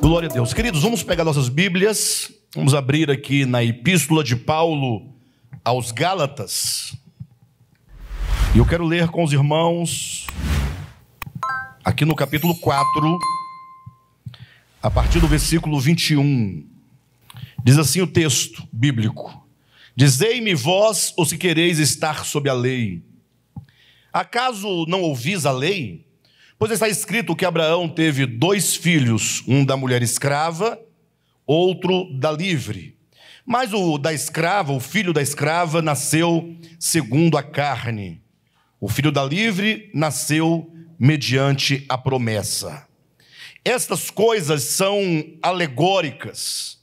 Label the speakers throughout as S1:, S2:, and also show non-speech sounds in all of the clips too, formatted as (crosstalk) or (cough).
S1: Glória a Deus. Queridos, vamos pegar nossas Bíblias, vamos abrir aqui na Epístola de Paulo aos Gálatas. E eu quero ler com os irmãos, aqui no capítulo 4, a partir do versículo 21. Diz assim o texto bíblico: Dizei-me vós, ou se quereis estar sob a lei. Acaso não ouvis a lei? Pois está escrito que Abraão teve dois filhos, um da mulher escrava, outro da livre. Mas o da escrava, o filho da escrava, nasceu segundo a carne. O filho da livre nasceu mediante a promessa. Estas coisas são alegóricas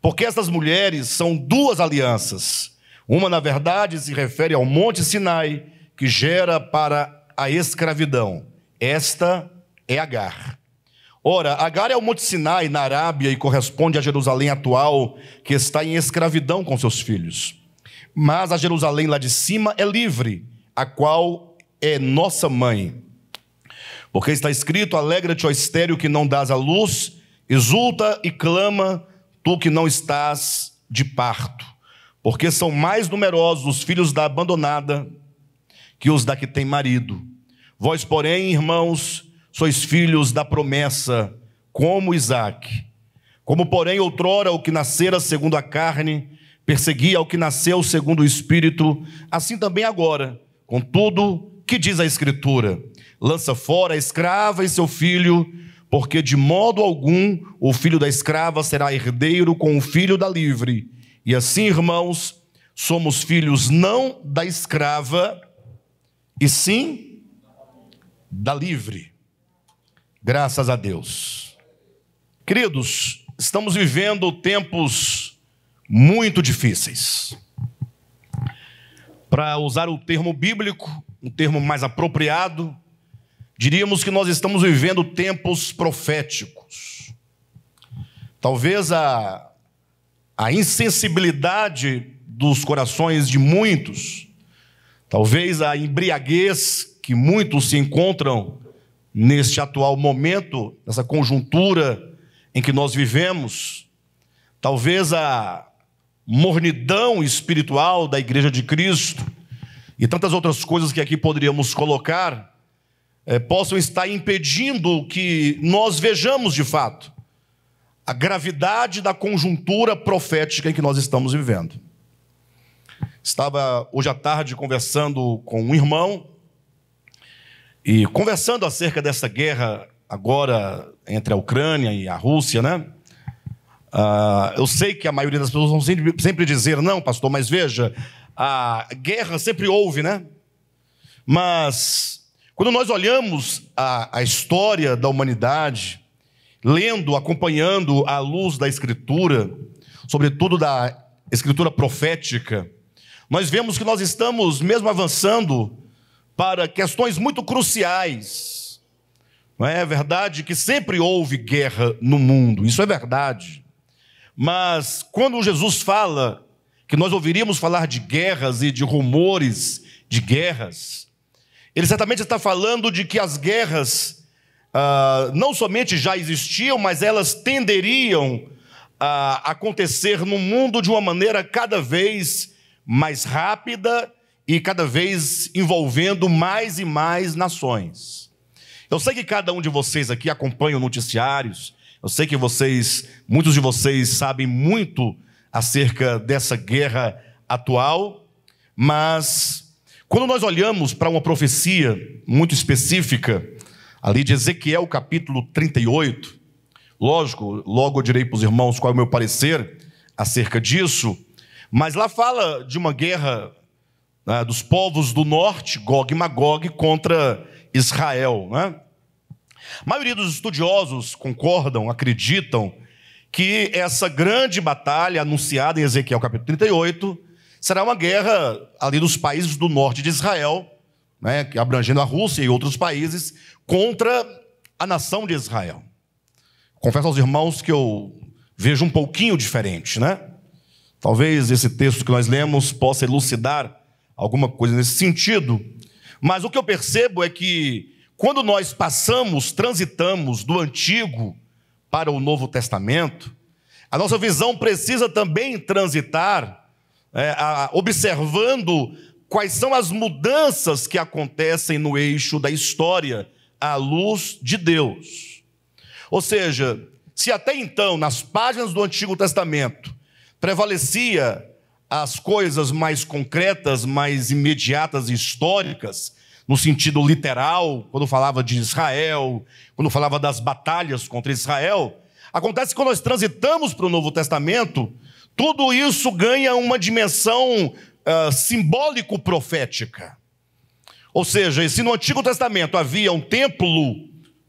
S1: porque essas mulheres são duas alianças. Uma, na verdade, se refere ao Monte Sinai, que gera para a escravidão. Esta é Agar. Ora, Agar é o Monte Sinai, na Arábia, e corresponde à Jerusalém atual, que está em escravidão com seus filhos. Mas a Jerusalém lá de cima é livre, a qual é nossa mãe. Porque está escrito: Alegra-te, ó estéreo, que não dás a luz, exulta e clama, tu que não estás de parto, porque são mais numerosos os filhos da abandonada que os da que tem marido. Vós, porém, irmãos, sois filhos da promessa, como Isaac. Como, porém, outrora o que nascera segundo a carne, perseguia o que nasceu segundo o espírito, assim também agora. Contudo, que diz a Escritura? Lança fora a escrava e seu filho, porque de modo algum o filho da escrava será herdeiro com o filho da livre. E assim, irmãos, somos filhos não da escrava, e sim da livre. Graças a Deus. Queridos, estamos vivendo tempos muito difíceis. Para usar o termo bíblico, um termo mais apropriado, Diríamos que nós estamos vivendo tempos proféticos. Talvez a, a insensibilidade dos corações de muitos, talvez a embriaguez que muitos se encontram neste atual momento, nessa conjuntura em que nós vivemos, talvez a mornidão espiritual da Igreja de Cristo e tantas outras coisas que aqui poderíamos colocar, é, possam estar impedindo que nós vejamos de fato a gravidade da conjuntura profética em que nós estamos vivendo. Estava hoje à tarde conversando com um irmão e conversando acerca dessa guerra agora entre a Ucrânia e a Rússia, né? Uh, eu sei que a maioria das pessoas vão sempre, sempre dizer, não, pastor, mas veja, a guerra sempre houve, né? Mas quando nós olhamos a, a história da humanidade, lendo, acompanhando à luz da Escritura, sobretudo da Escritura profética, nós vemos que nós estamos mesmo avançando para questões muito cruciais. Não é verdade que sempre houve guerra no mundo, isso é verdade. Mas quando Jesus fala que nós ouviríamos falar de guerras e de rumores de guerras, ele certamente está falando de que as guerras ah, não somente já existiam, mas elas tenderiam a ah, acontecer no mundo de uma maneira cada vez mais rápida e cada vez envolvendo mais e mais nações. Eu sei que cada um de vocês aqui acompanha noticiários, eu sei que vocês, muitos de vocês sabem muito acerca dessa guerra atual, mas quando nós olhamos para uma profecia muito específica, ali de Ezequiel capítulo 38, lógico, logo eu direi para os irmãos qual é o meu parecer acerca disso, mas lá fala de uma guerra né, dos povos do norte, Gog e Magog, contra Israel. Né? A maioria dos estudiosos concordam, acreditam, que essa grande batalha anunciada em Ezequiel capítulo 38 será uma guerra ali dos países do norte de Israel, né, abrangendo a Rússia e outros países, contra a nação de Israel. Confesso aos irmãos que eu vejo um pouquinho diferente, né? Talvez esse texto que nós lemos possa elucidar alguma coisa nesse sentido, mas o que eu percebo é que quando nós passamos, transitamos do Antigo para o Novo Testamento, a nossa visão precisa também transitar é, a, observando quais são as mudanças que acontecem no eixo da história à luz de Deus. Ou seja, se até então, nas páginas do Antigo Testamento, prevalecia as coisas mais concretas, mais imediatas e históricas, no sentido literal, quando falava de Israel, quando falava das batalhas contra Israel, acontece que quando nós transitamos para o Novo Testamento, tudo isso ganha uma dimensão uh, ah, simbólico-profética. Ou seja, se no Antigo Testamento havia um templo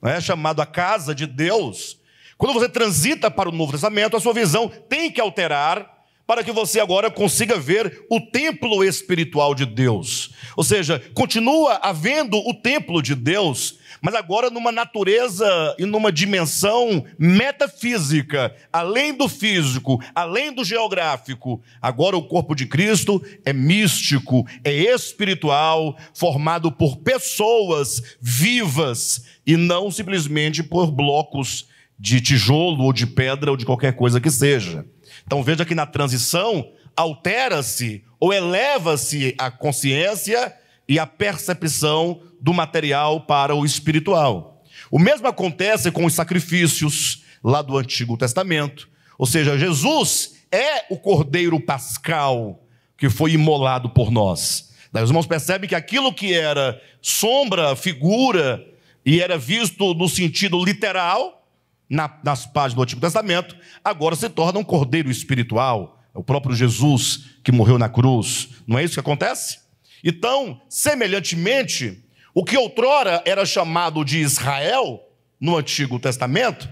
S1: né, chamado a casa de Deus, quando você transita para o Novo Testamento, a sua visão tem que alterar para que você agora consiga ver o templo espiritual de Deus. Ou seja, continua havendo o templo de Deus, mas agora numa natureza e numa dimensão metafísica, além do físico, além do geográfico. Agora o corpo de Cristo é místico, é espiritual, formado por pessoas vivas e não simplesmente por blocos de tijolo ou de pedra ou de qualquer coisa que seja. Então veja que na transição altera-se ou eleva-se a consciência e a percepção do material para o espiritual. O mesmo acontece com os sacrifícios lá do Antigo Testamento. Ou seja, Jesus é o cordeiro pascal que foi imolado por nós. Daí os irmãos percebem que aquilo que era sombra, figura, e era visto no sentido literal, na, nas páginas do Antigo Testamento, agora se torna um cordeiro espiritual. É o próprio Jesus que morreu na cruz. Não é isso que acontece? Então, semelhantemente, o que outrora era chamado de Israel, no Antigo Testamento,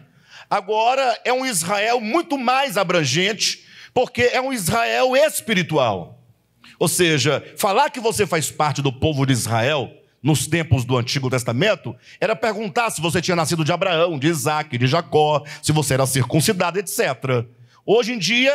S1: agora é um Israel muito mais abrangente, porque é um Israel espiritual. Ou seja, falar que você faz parte do povo de Israel nos tempos do Antigo Testamento era perguntar se você tinha nascido de Abraão, de Isaac, de Jacó, se você era circuncidado, etc. Hoje em dia,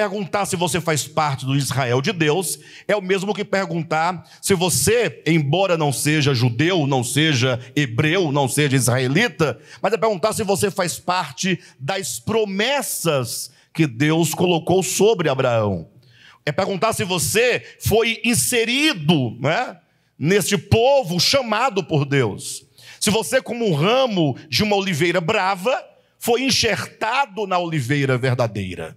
S1: Perguntar se você faz parte do Israel de Deus é o mesmo que perguntar se você, embora não seja judeu, não seja hebreu, não seja israelita, mas é perguntar se você faz parte das promessas que Deus colocou sobre Abraão. É perguntar se você foi inserido né, neste povo chamado por Deus. Se você, como um ramo de uma oliveira brava, foi enxertado na oliveira verdadeira.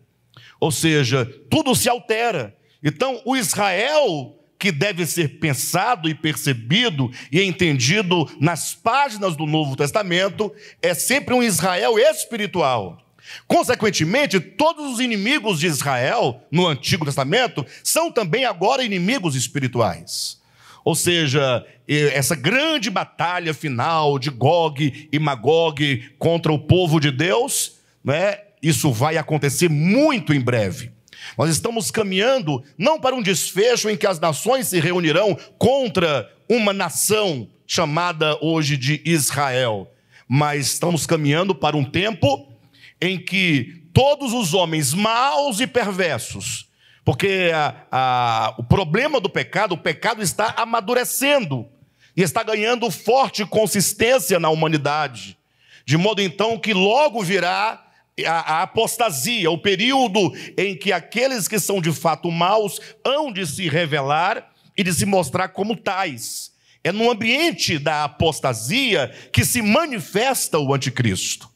S1: Ou seja, tudo se altera. Então, o Israel que deve ser pensado e percebido e entendido nas páginas do Novo Testamento é sempre um Israel espiritual. Consequentemente, todos os inimigos de Israel no Antigo Testamento são também agora inimigos espirituais. Ou seja, essa grande batalha final de Gog e Magog contra o povo de Deus, né, isso vai acontecer muito em breve. Nós estamos caminhando não para um desfecho em que as nações se reunirão contra uma nação chamada hoje de Israel, mas estamos caminhando para um tempo em que todos os homens maus e perversos, porque a, a, o problema do pecado, o pecado está amadurecendo e está ganhando forte consistência na humanidade, de modo então que logo virá a, apostasia, o período em que aqueles que são de fato maus hão de se revelar e de se mostrar como tais. É no ambiente da apostasia que se manifesta o anticristo,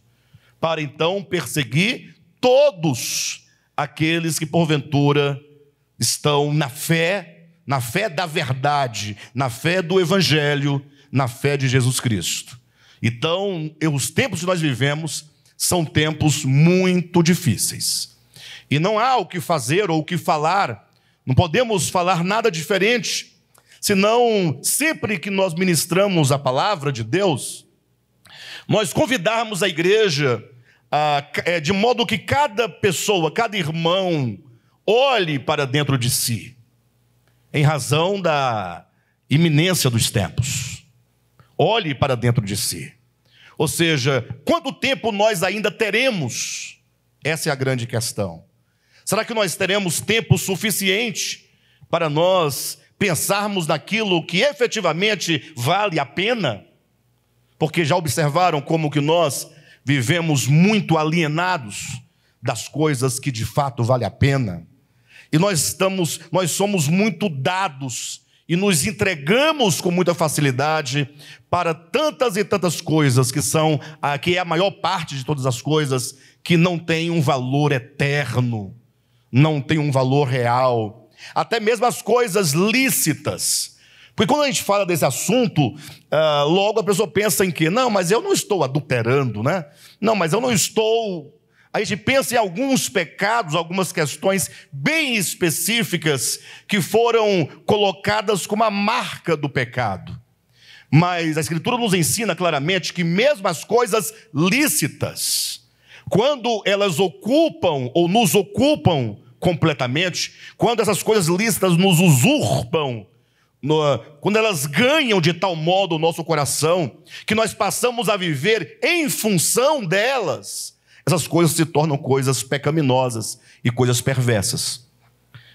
S1: para então perseguir todos aqueles que porventura estão na fé, na fé da verdade, na fé do evangelho, na fé de Jesus Cristo. Então, os tempos que nós vivemos são tempos muito difíceis. E não há o que fazer ou o que falar, não podemos falar nada diferente, senão sempre que nós ministramos a palavra de Deus, nós convidarmos a igreja a, é, de modo que cada pessoa, cada irmão, olhe para dentro de si, em razão da iminência dos tempos. Olhe para dentro de si. Ou seja, quanto tempo nós ainda teremos? Essa é a grande questão. Será que nós teremos tempo suficiente para nós pensarmos naquilo que efetivamente vale a pena? Porque já observaram como que nós vivemos muito alienados das coisas que de fato vale a pena. E nós estamos, nós somos muito dados e nos entregamos com muita facilidade para tantas e tantas coisas que são a que é a maior parte de todas as coisas que não tem um valor eterno, não tem um valor real, até mesmo as coisas lícitas. Porque quando a gente fala desse assunto, uh, logo a pessoa pensa em que, não, mas eu não estou adulterando, né? Não, mas eu não estou a gente pensa em alguns pecados, algumas questões bem específicas que foram colocadas como a marca do pecado. Mas a Escritura nos ensina claramente que, mesmo as coisas lícitas, quando elas ocupam ou nos ocupam completamente, quando essas coisas lícitas nos usurpam, quando elas ganham de tal modo o nosso coração, que nós passamos a viver em função delas, essas coisas se tornam coisas pecaminosas e coisas perversas.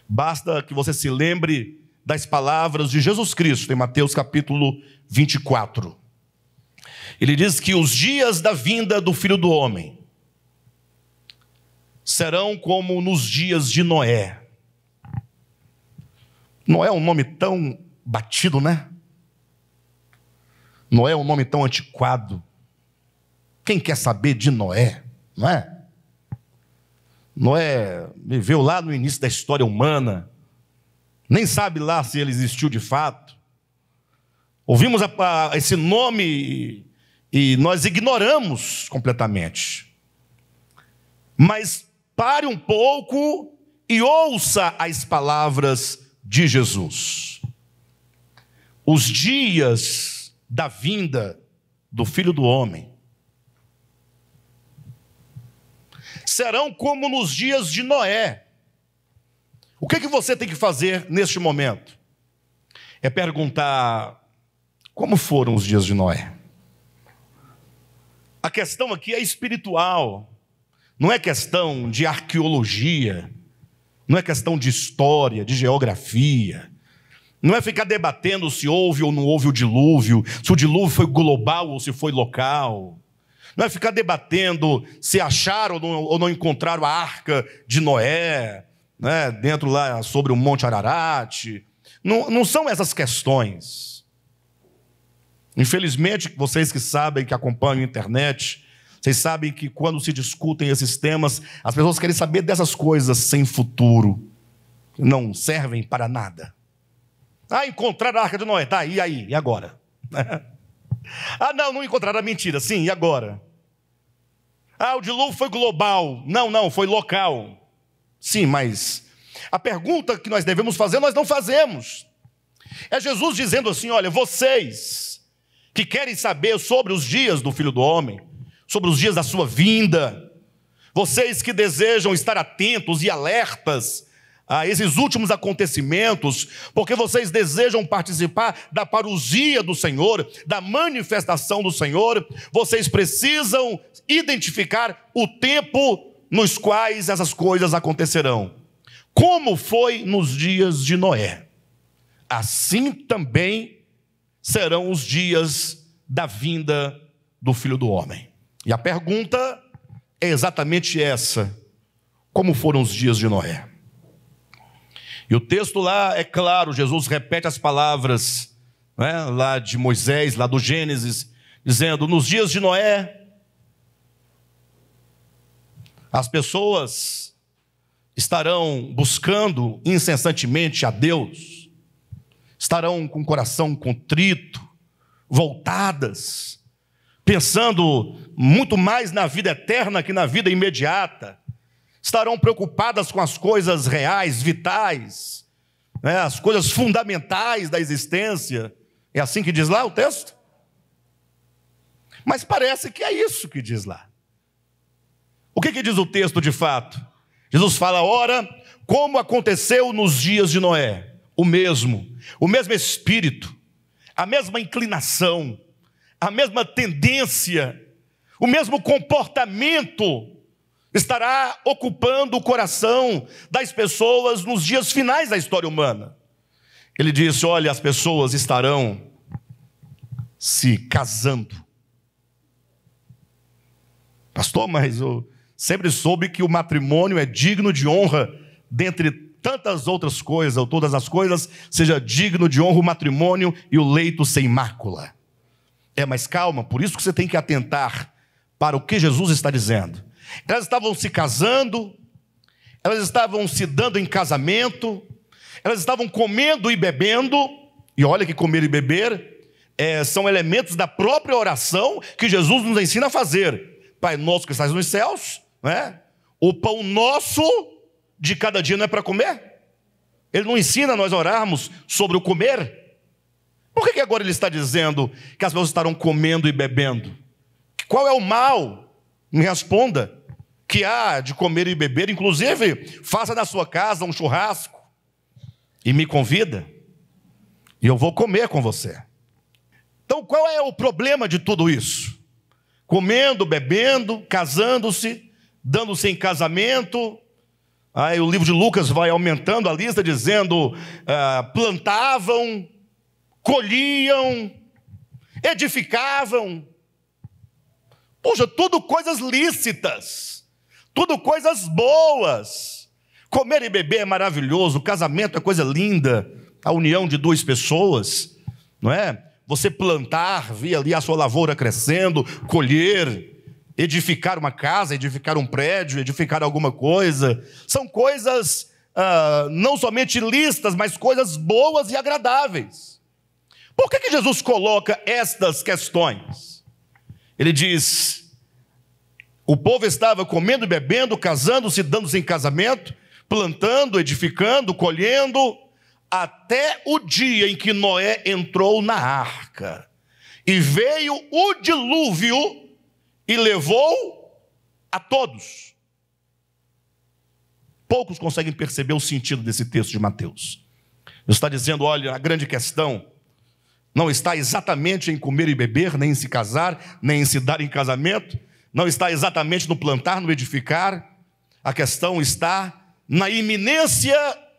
S1: Basta que você se lembre das palavras de Jesus Cristo em Mateus capítulo 24. Ele diz que os dias da vinda do filho do homem serão como nos dias de Noé. Noé é um nome tão batido, né? Noé é um nome tão antiquado. Quem quer saber de Noé? Não é? Noé viveu lá no início da história humana, nem sabe lá se ele existiu de fato. Ouvimos a, a, esse nome e nós ignoramos completamente. Mas pare um pouco e ouça as palavras de Jesus. Os dias da vinda do Filho do Homem serão como nos dias de Noé. O que, é que você tem que fazer neste momento? É perguntar: como foram os dias de Noé? A questão aqui é espiritual, não é questão de arqueologia, não é questão de história, de geografia. Não é ficar debatendo se houve ou não houve o dilúvio, se o dilúvio foi global ou se foi local. Não é ficar debatendo se acharam ou não, ou não encontraram a arca de Noé, né, dentro lá sobre o Monte Ararat. Não, não são essas questões. Infelizmente, vocês que sabem, que acompanham a internet, vocês sabem que quando se discutem esses temas, as pessoas querem saber dessas coisas sem futuro, que não servem para nada. Ah, encontrar a arca de Noé, tá, e aí, e agora? (laughs) Ah, não, não encontraram a mentira. Sim, e agora? Ah, o dilúvio foi global. Não, não, foi local. Sim, mas a pergunta que nós devemos fazer, nós não fazemos. É Jesus dizendo assim: olha, vocês que querem saber sobre os dias do filho do homem, sobre os dias da sua vinda, vocês que desejam estar atentos e alertas a esses últimos acontecimentos, porque vocês desejam participar da parusia do Senhor, da manifestação do Senhor, vocês precisam identificar o tempo nos quais essas coisas acontecerão. Como foi nos dias de Noé, assim também serão os dias da vinda do Filho do Homem. E a pergunta é exatamente essa: como foram os dias de Noé? E o texto lá é claro, Jesus repete as palavras né, lá de Moisés, lá do Gênesis, dizendo: nos dias de Noé, as pessoas estarão buscando incessantemente a Deus, estarão com o coração contrito, voltadas, pensando muito mais na vida eterna que na vida imediata, estarão preocupadas com as coisas reais, vitais, né, as coisas fundamentais da existência. É assim que diz lá o texto? Mas parece que é isso que diz lá. O que, que diz o texto de fato? Jesus fala, ora, como aconteceu nos dias de Noé, o mesmo, o mesmo espírito, a mesma inclinação, a mesma tendência, o mesmo comportamento estará ocupando o coração das pessoas nos dias finais da história humana. Ele disse: Olha, as pessoas estarão se casando. Pastor, mas eu sempre soube que o matrimônio é digno de honra, dentre tantas outras coisas, ou todas as coisas, seja digno de honra o matrimônio e o leito sem mácula. É, mas calma, por isso que você tem que atentar para o que Jesus está dizendo. Elas estavam se casando, elas estavam se dando em casamento, elas estavam comendo e bebendo, e olha que comer e beber é, são elementos da própria oração que Jesus nos ensina a fazer. Pai nosso que estás nos céus, né? o pão nosso de cada dia não é para comer? Ele não ensina nós a orarmos sobre o comer? Por que, que agora ele está dizendo que as pessoas estarão comendo e bebendo? Qual é o mal? Me responda que há de comer e beber, inclusive faça na sua casa um churrasco e me convida, e eu vou comer com você. Então, qual é o problema de tudo isso? Comendo, bebendo, casando-se, dando-se em casamento. Aí o livro de Lucas vai aumentando a lista, dizendo: ah, plantavam, colhiam, edificavam. Poxa, tudo coisas lícitas tudo coisas boas. Comer e beber é maravilhoso, casamento é coisa linda, a união de duas pessoas, não é? Você plantar, ver ali a sua lavoura crescendo, colher, edificar uma casa, edificar um prédio, edificar alguma coisa, são coisas ah, não somente listas, mas coisas boas e agradáveis. Por que, que Jesus coloca estas questões? Ele diz: o povo estava comendo, bebendo, casando-se, dando-se em casamento, plantando, edificando, colhendo, até o dia em que Noé entrou na arca. E veio o dilúvio e levou a todos. Poucos conseguem perceber o sentido desse texto de Mateus. Ele está dizendo: olha, a grande questão não está exatamente em comer e beber, nem em se casar, nem em se dar em casamento não está exatamente no plantar, no edificar, a questão está na iminência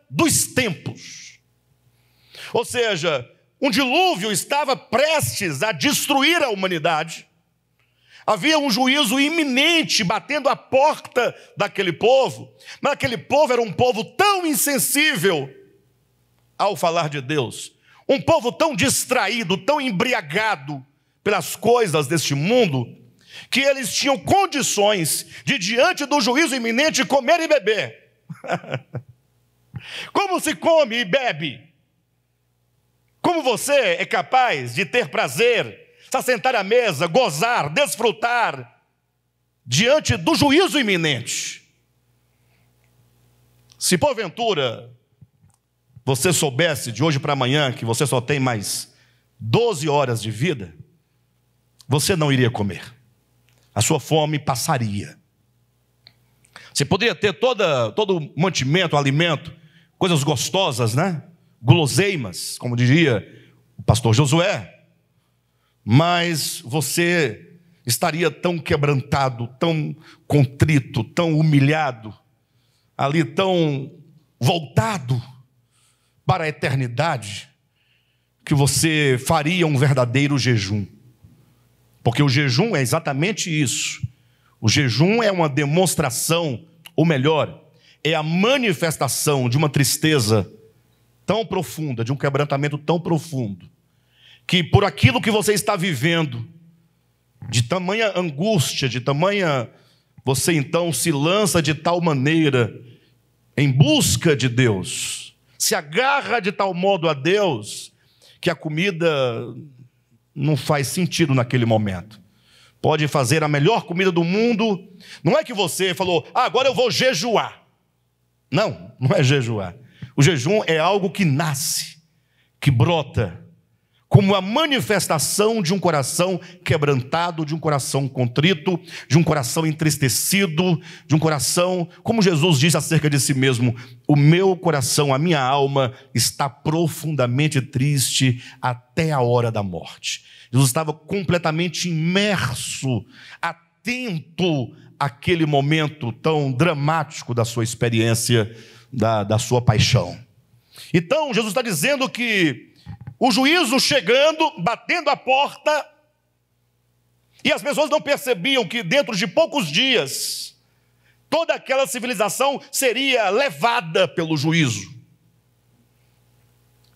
S1: dos tempos. Ou seja, um dilúvio estava prestes a destruir a humanidade. Havia um juízo iminente batendo a porta daquele povo, mas aquele povo era um povo tão insensível ao falar de Deus, um povo tão distraído, tão embriagado pelas coisas deste mundo, que eles tinham condições de, diante do juízo iminente, comer e beber. (laughs) Como se come e bebe? Como você é capaz de ter prazer, se assentar à mesa, gozar, desfrutar, diante do juízo iminente? Se porventura você soubesse de hoje para amanhã que você só tem mais 12 horas de vida, você não iria comer a sua fome passaria. Você poderia ter toda, todo mantimento, alimento, coisas gostosas, né? Guloseimas, como diria o pastor Josué. Mas você estaria tão quebrantado, tão contrito, tão humilhado, ali tão voltado para a eternidade, que você faria um verdadeiro jejum. Porque o jejum é exatamente isso. O jejum é uma demonstração, ou melhor, é a manifestação de uma tristeza tão profunda, de um quebrantamento tão profundo, que por aquilo que você está vivendo, de tamanha angústia, de tamanha. Você então se lança de tal maneira em busca de Deus, se agarra de tal modo a Deus, que a comida não faz sentido naquele momento. Pode fazer a melhor comida do mundo. Não é que você falou, ah, agora eu vou jejuar. Não, não é jejuar. O jejum é algo que nasce, que brota, como a manifestação de um coração quebrantado, de um coração contrito, de um coração entristecido, de um coração, como Jesus diz acerca de si mesmo: o meu coração, a minha alma está profundamente triste até a hora da morte. Jesus estava completamente imerso, atento àquele momento tão dramático da sua experiência, da, da sua paixão. Então, Jesus está dizendo que o juízo chegando, batendo a porta, e as pessoas não percebiam que dentro de poucos dias, toda aquela civilização seria levada pelo juízo.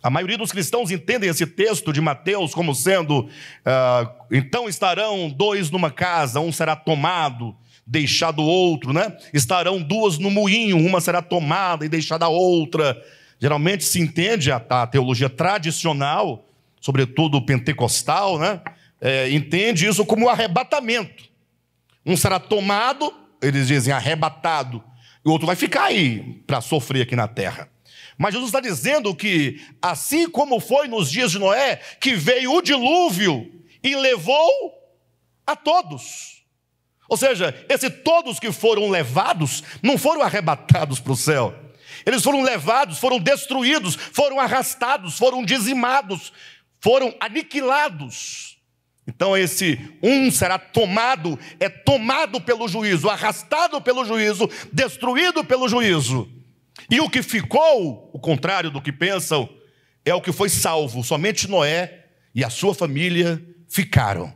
S1: A maioria dos cristãos entendem esse texto de Mateus como sendo: uh, então estarão dois numa casa, um será tomado, deixado o outro, né? Estarão duas no moinho, uma será tomada e deixada a outra. Geralmente se entende a, a teologia tradicional, sobretudo pentecostal, né? É, entende isso como arrebatamento. Um será tomado, eles dizem arrebatado, e o outro vai ficar aí para sofrer aqui na terra. Mas Jesus está dizendo que, assim como foi nos dias de Noé, que veio o dilúvio e levou a todos. Ou seja, esses todos que foram levados não foram arrebatados para o céu, eles foram levados, foram destruídos, foram arrastados, foram dizimados, foram aniquilados. Então, esse um será tomado, é tomado pelo juízo, arrastado pelo juízo, destruído pelo juízo. E o que ficou, o contrário do que pensam, é o que foi salvo. Somente Noé e a sua família ficaram,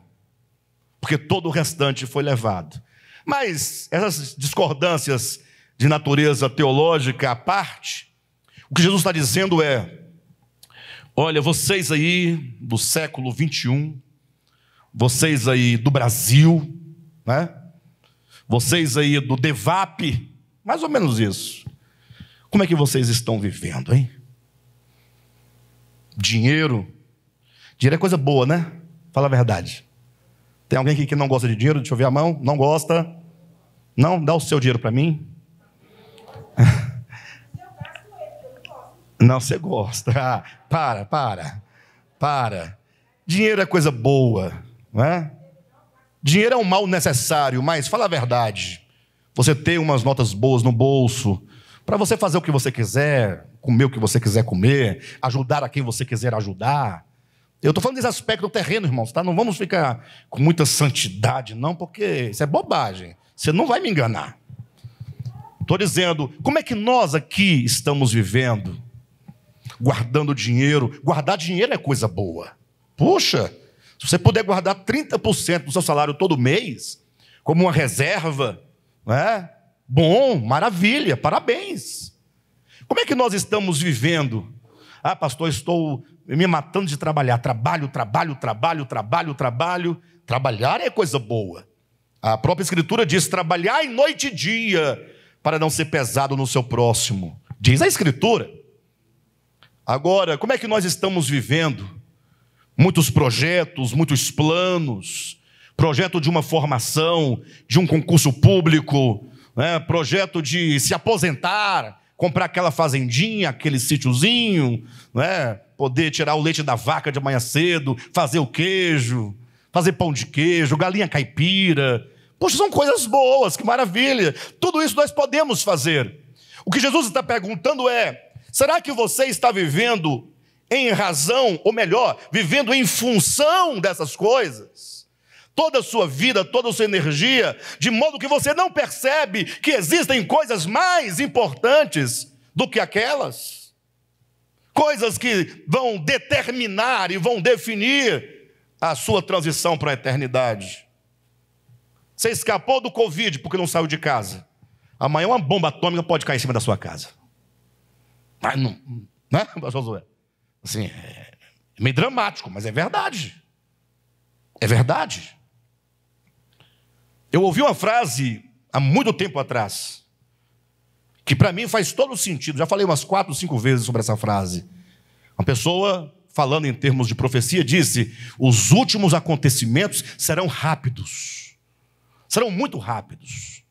S1: porque todo o restante foi levado. Mas essas discordâncias de natureza teológica à parte, o que Jesus está dizendo é: olha, vocês aí do século 21, vocês aí do Brasil, né? Vocês aí do DEVAP, mais ou menos isso. Como é que vocês estão vivendo, hein? Dinheiro. Dinheiro é coisa boa, né? Fala a verdade. Tem alguém aqui que não gosta de dinheiro? Deixa eu ver a mão. Não gosta? Não? Dá o seu dinheiro para mim. Não, você gosta. Ah, para, para, para. Dinheiro é coisa boa, não é? Dinheiro é um mal necessário, mas fala a verdade. Você ter umas notas boas no bolso, para você fazer o que você quiser, comer o que você quiser comer, ajudar a quem você quiser ajudar. Eu estou falando desse aspecto do terreno, irmãos, tá? Não vamos ficar com muita santidade, não, porque isso é bobagem. Você não vai me enganar. Estou dizendo, como é que nós aqui estamos vivendo? guardando dinheiro. Guardar dinheiro é coisa boa. Puxa, se você puder guardar 30% do seu salário todo mês, como uma reserva, né? bom, maravilha, parabéns. Como é que nós estamos vivendo? Ah, pastor, estou me matando de trabalhar. Trabalho, trabalho, trabalho, trabalho, trabalho. Trabalhar é coisa boa. A própria Escritura diz: trabalhar em noite e dia, para não ser pesado no seu próximo. Diz a Escritura. Agora, como é que nós estamos vivendo? Muitos projetos, muitos planos, projeto de uma formação, de um concurso público, né? projeto de se aposentar, comprar aquela fazendinha, aquele sítiozinho, né? poder tirar o leite da vaca de manhã cedo, fazer o queijo, fazer pão de queijo, galinha caipira. Poxa, são coisas boas, que maravilha! Tudo isso nós podemos fazer. O que Jesus está perguntando é: Será que você está vivendo em razão, ou melhor, vivendo em função dessas coisas? Toda a sua vida, toda a sua energia, de modo que você não percebe que existem coisas mais importantes do que aquelas? Coisas que vão determinar e vão definir a sua transição para a eternidade. Você escapou do Covid porque não saiu de casa. Amanhã uma bomba atômica pode cair em cima da sua casa. Mas não, né, Josué? Assim, é, é meio dramático, mas é verdade. É verdade. Eu ouvi uma frase há muito tempo atrás, que para mim faz todo sentido. Já falei umas quatro, cinco vezes sobre essa frase. Uma pessoa, falando em termos de profecia, disse: os últimos acontecimentos serão rápidos. Serão muito rápidos.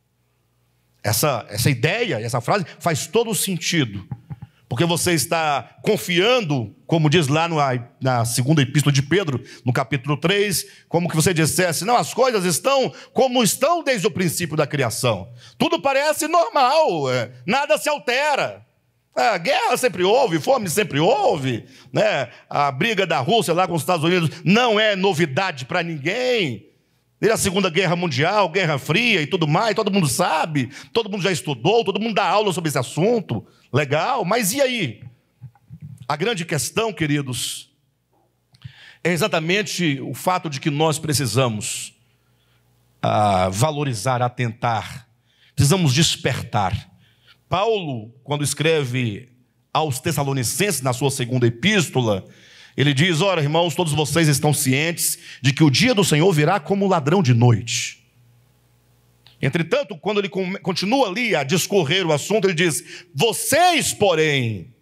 S1: Essa, essa ideia, essa frase faz todo sentido porque você está confiando, como diz lá no, na segunda epístola de Pedro, no capítulo 3, como que você dissesse, não, as coisas estão como estão desde o princípio da criação. Tudo parece normal, é, nada se altera. A é, guerra sempre houve, fome sempre houve, né? a briga da Rússia lá com os Estados Unidos não é novidade para ninguém. Desde a Segunda Guerra Mundial, Guerra Fria e tudo mais, todo mundo sabe, todo mundo já estudou, todo mundo dá aula sobre esse assunto. Legal, mas e aí? A grande questão, queridos, é exatamente o fato de que nós precisamos ah, valorizar, atentar, precisamos despertar. Paulo, quando escreve aos Tessalonicenses, na sua segunda epístola, ele diz: Ora, irmãos, todos vocês estão cientes de que o dia do Senhor virá como ladrão de noite. Entretanto, quando ele continua ali a discorrer o assunto, ele diz: Vocês, porém,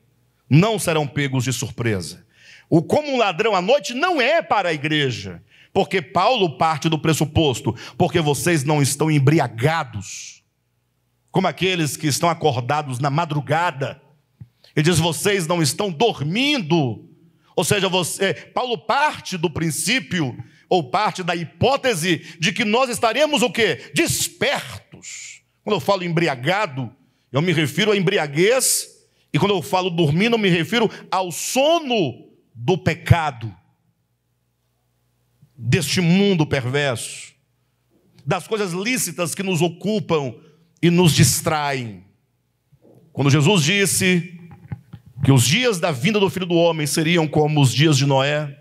S1: não serão pegos de surpresa. O como um ladrão à noite não é para a igreja, porque Paulo parte do pressuposto, porque vocês não estão embriagados, como aqueles que estão acordados na madrugada. Ele diz: vocês não estão dormindo. Ou seja, você, Paulo parte do princípio ou parte da hipótese de que nós estaremos o quê? Despertos. Quando eu falo embriagado, eu me refiro à embriaguez, e quando eu falo dormindo, eu me refiro ao sono do pecado, deste mundo perverso, das coisas lícitas que nos ocupam e nos distraem. Quando Jesus disse que os dias da vinda do Filho do Homem seriam como os dias de Noé,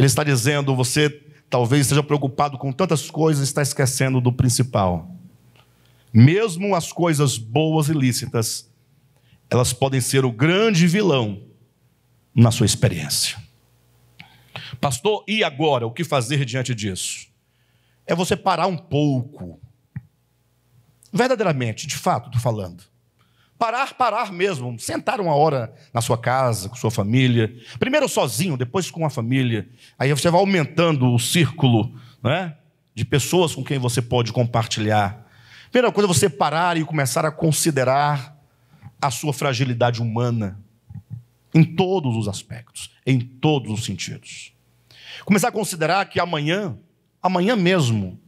S1: ele está dizendo: você talvez esteja preocupado com tantas coisas, e está esquecendo do principal. Mesmo as coisas boas e lícitas, elas podem ser o grande vilão na sua experiência. Pastor, e agora? O que fazer diante disso? É você parar um pouco. Verdadeiramente, de fato, estou falando. Parar, parar mesmo. Sentar uma hora na sua casa, com sua família. Primeiro sozinho, depois com a família. Aí você vai aumentando o círculo né, de pessoas com quem você pode compartilhar. Primeira coisa é você parar e começar a considerar a sua fragilidade humana em todos os aspectos, em todos os sentidos. Começar a considerar que amanhã, amanhã mesmo,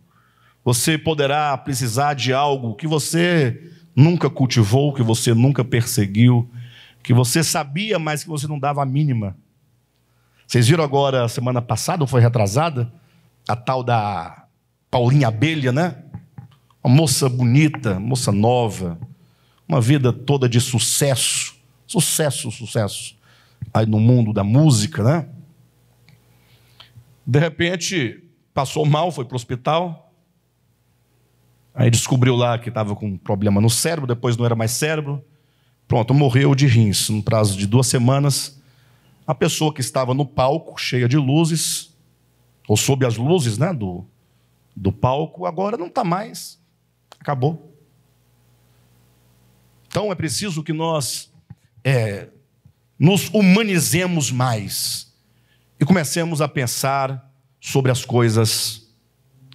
S1: você poderá precisar de algo que você nunca cultivou, que você nunca perseguiu, que você sabia, mas que você não dava a mínima. Vocês viram agora, semana passada, ou foi retrasada, a tal da Paulinha Abelha, né? Uma moça bonita, moça nova, uma vida toda de sucesso, sucesso, sucesso, aí no mundo da música, né? De repente, passou mal, foi para o hospital, Aí descobriu lá que estava com um problema no cérebro, depois não era mais cérebro. Pronto, morreu de rins. No prazo de duas semanas, a pessoa que estava no palco, cheia de luzes, ou sob as luzes né, do, do palco, agora não está mais. Acabou. Então é preciso que nós é, nos humanizemos mais e comecemos a pensar sobre as coisas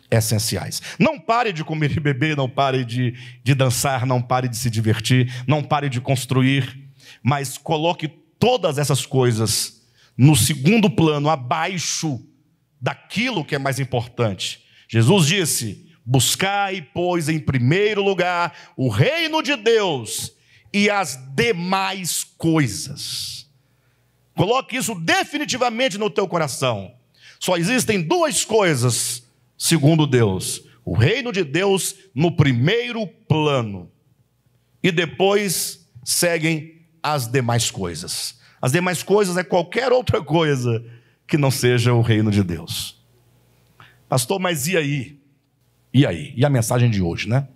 S1: essenciais. Não pare de comer e beber, não pare de, de dançar, não pare de se divertir, não pare de construir, mas coloque todas essas coisas no segundo plano, abaixo daquilo que é mais importante. Jesus disse: Buscai, pois, em primeiro lugar o reino de Deus e as demais coisas. Coloque isso definitivamente no teu coração. Só existem duas coisas segundo Deus. O reino de Deus no primeiro plano. E depois seguem as demais coisas. As demais coisas é qualquer outra coisa que não seja o reino de Deus. Pastor, mas e aí? E aí? E a mensagem de hoje, né?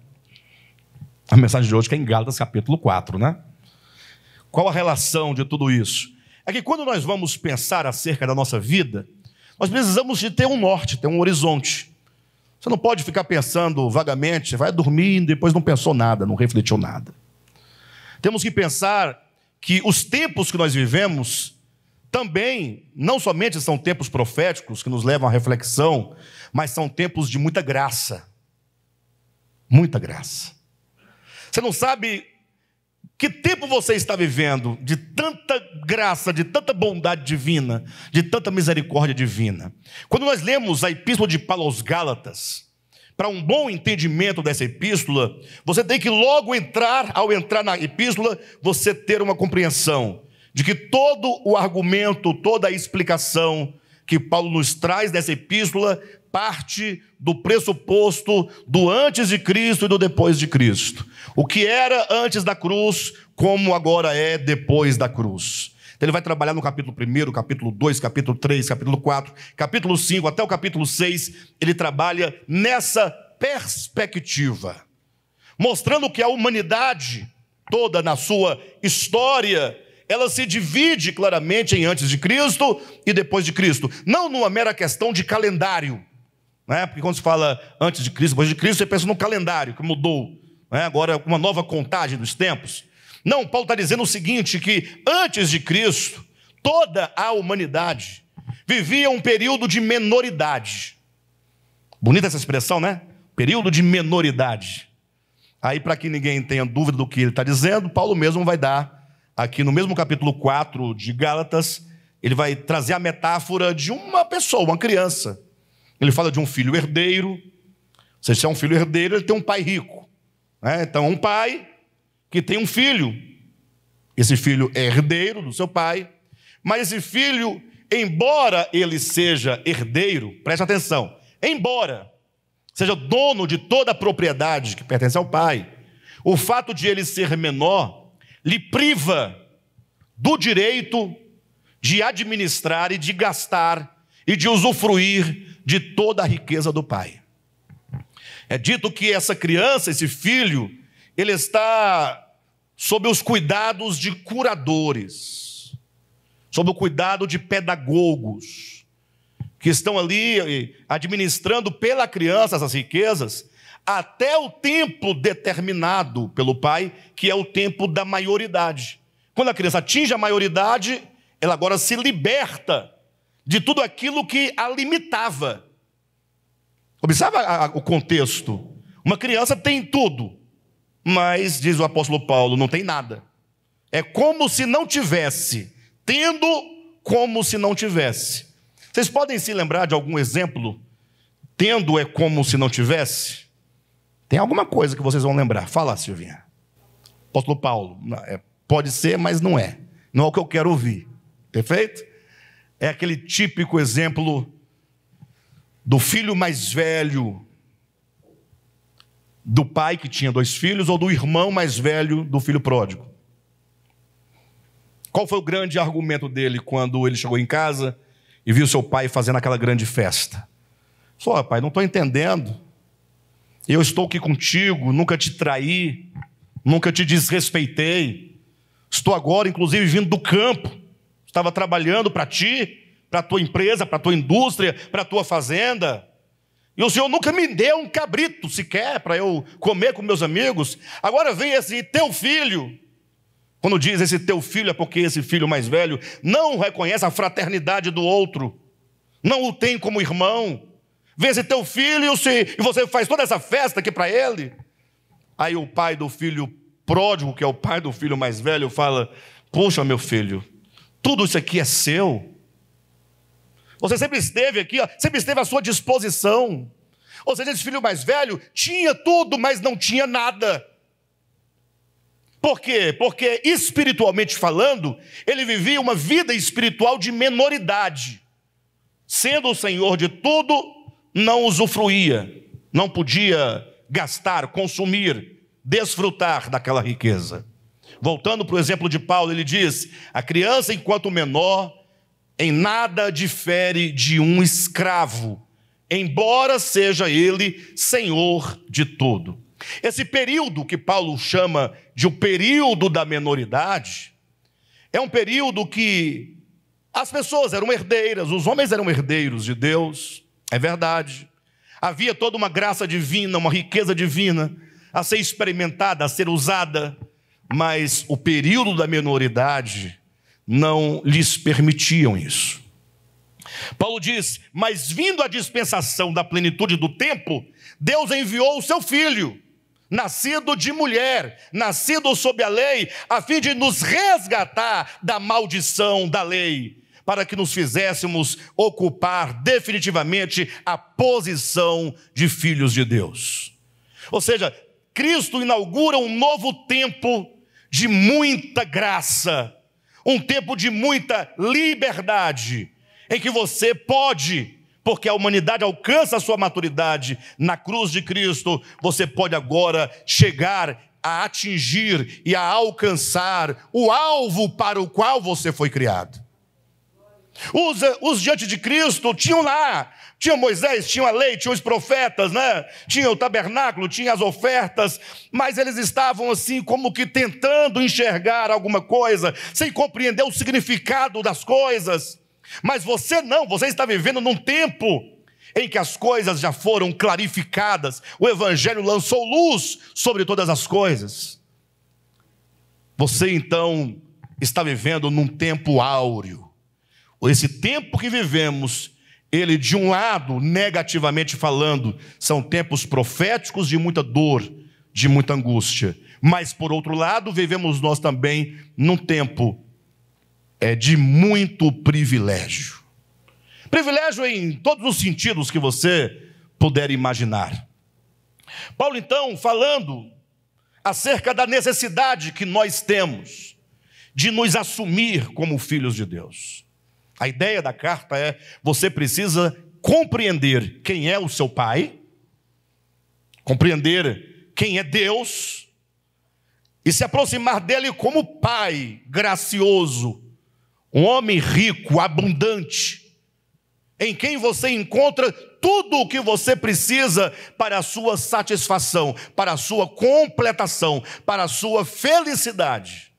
S1: A mensagem de hoje que é em Gálatas capítulo 4, né? Qual a relação de tudo isso? É que quando nós vamos pensar acerca da nossa vida, nós precisamos de ter um norte, ter um horizonte. Você não pode ficar pensando vagamente, vai dormir e depois não pensou nada, não refletiu nada. Temos que pensar que os tempos que nós vivemos também, não somente são tempos proféticos que nos levam à reflexão, mas são tempos de muita graça. Muita graça. Você não sabe que tempo você está vivendo de tanta graça, de tanta bondade divina, de tanta misericórdia divina? Quando nós lemos a epístola de Paulo aos Gálatas, para um bom entendimento dessa epístola, você tem que logo entrar, ao entrar na epístola, você ter uma compreensão de que todo o argumento, toda a explicação que Paulo nos traz dessa epístola parte do pressuposto do antes de Cristo e do depois de Cristo. O que era antes da cruz, como agora é depois da cruz. Então ele vai trabalhar no capítulo 1, capítulo 2, capítulo 3, capítulo 4, capítulo 5 até o capítulo 6, ele trabalha nessa perspectiva, mostrando que a humanidade toda na sua história ela se divide claramente em antes de Cristo e depois de Cristo, não numa mera questão de calendário, né? Porque quando se fala antes de Cristo, depois de Cristo, você pensa no calendário que mudou. Né? Agora, uma nova contagem dos tempos. Não, Paulo está dizendo o seguinte: que antes de Cristo, toda a humanidade vivia um período de menoridade. Bonita essa expressão, né? Período de menoridade. Aí, para que ninguém tenha dúvida do que ele está dizendo, Paulo mesmo vai dar, aqui no mesmo capítulo 4 de Gálatas, ele vai trazer a metáfora de uma pessoa, uma criança, ele fala de um filho herdeiro. Se você é um filho herdeiro, ele tem um pai rico. Né? Então, um pai que tem um filho. Esse filho é herdeiro do seu pai. Mas esse filho, embora ele seja herdeiro, preste atenção, embora seja dono de toda a propriedade que pertence ao pai, o fato de ele ser menor lhe priva do direito de administrar e de gastar e de usufruir de toda a riqueza do Pai. É dito que essa criança, esse filho, ele está sob os cuidados de curadores, sob o cuidado de pedagogos, que estão ali eh, administrando pela criança essas riquezas até o tempo determinado pelo pai, que é o tempo da maioridade. Quando a criança atinge a maioridade, ela agora se liberta de tudo aquilo que a limitava. Observe o contexto. Uma criança tem tudo, mas, diz o apóstolo Paulo, não tem nada. É como se não tivesse, tendo como se não tivesse. Vocês podem se lembrar de algum exemplo? Tendo é como se não tivesse? Tem alguma coisa que vocês vão lembrar. Fala, Silvinha. Apóstolo Paulo, é, pode ser, mas não é. Não é o que eu quero ouvir. Perfeito? é aquele típico exemplo do filho mais velho do pai que tinha dois filhos ou do irmão mais velho do filho pródigo. Qual foi o grande argumento dele quando ele chegou em casa e viu seu pai fazendo aquela grande festa? Só, pai, não estou entendendo. Eu estou aqui contigo, nunca te traí, nunca te desrespeitei. Estou agora, inclusive, vindo do campo estava trabalhando para ti, para a tua empresa, para a tua indústria, para a tua fazenda. E o Senhor nunca me deu um cabrito sequer para eu comer com meus amigos. Agora vem esse teu filho. Quando diz esse teu filho, é porque esse filho mais velho não reconhece a fraternidade do outro, não o tem como irmão. Vê esse teu filho e você faz toda essa festa aqui para ele. Aí o pai do filho pródigo, que é o pai do filho mais velho, fala: Puxa, meu filho, tudo isso aqui é seu. Você sempre esteve aqui, ó, sempre esteve à sua disposição. Ou seja, esse filho mais velho tinha tudo, mas não tinha nada. Por quê? Porque, espiritualmente falando, ele vivia uma vida espiritual de menoridade. Sendo o senhor de tudo, não usufruía, não podia gastar, consumir, desfrutar daquela riqueza. Voltando para o exemplo de Paulo, ele diz: a criança, enquanto menor, em nada difere de um escravo, embora seja ele senhor de tudo. Esse período que Paulo chama de o período da menoridade é um período que as pessoas eram herdeiras, os homens eram herdeiros de Deus, é verdade. Havia toda uma graça divina, uma riqueza divina a ser experimentada, a ser usada mas o período da menoridade não lhes permitiam isso. Paulo diz: Mas vindo a dispensação da plenitude do tempo, Deus enviou o seu filho, nascido de mulher, nascido sob a lei, a fim de nos resgatar da maldição da lei, para que nos fizéssemos ocupar definitivamente a posição de filhos de Deus. Ou seja, Cristo inaugura um novo tempo de muita graça, um tempo de muita liberdade, em que você pode, porque a humanidade alcança a sua maturidade na cruz de Cristo, você pode agora chegar a atingir e a alcançar o alvo para o qual você foi criado. Os, eh, os diante de Cristo tinham lá tinha Moisés, tinha a lei, tinha os profetas, né? Tinha o tabernáculo, tinha as ofertas, mas eles estavam assim como que tentando enxergar alguma coisa, sem compreender o significado das coisas. Mas você não, você está vivendo num tempo em que as coisas já foram clarificadas, o Evangelho lançou luz sobre todas as coisas. Você então está vivendo num tempo áureo. Esse tempo que vivemos ele, de um lado, negativamente falando, são tempos proféticos de muita dor, de muita angústia. Mas, por outro lado, vivemos nós também num tempo é, de muito privilégio. Privilégio em todos os sentidos que você puder imaginar. Paulo, então, falando acerca da necessidade que nós temos de nos assumir como filhos de Deus. A ideia da carta é: você precisa compreender quem é o seu pai, compreender quem é Deus, e se aproximar dele como pai gracioso, um homem rico, abundante, em quem você encontra tudo o que você precisa para a sua satisfação, para a sua completação, para a sua felicidade.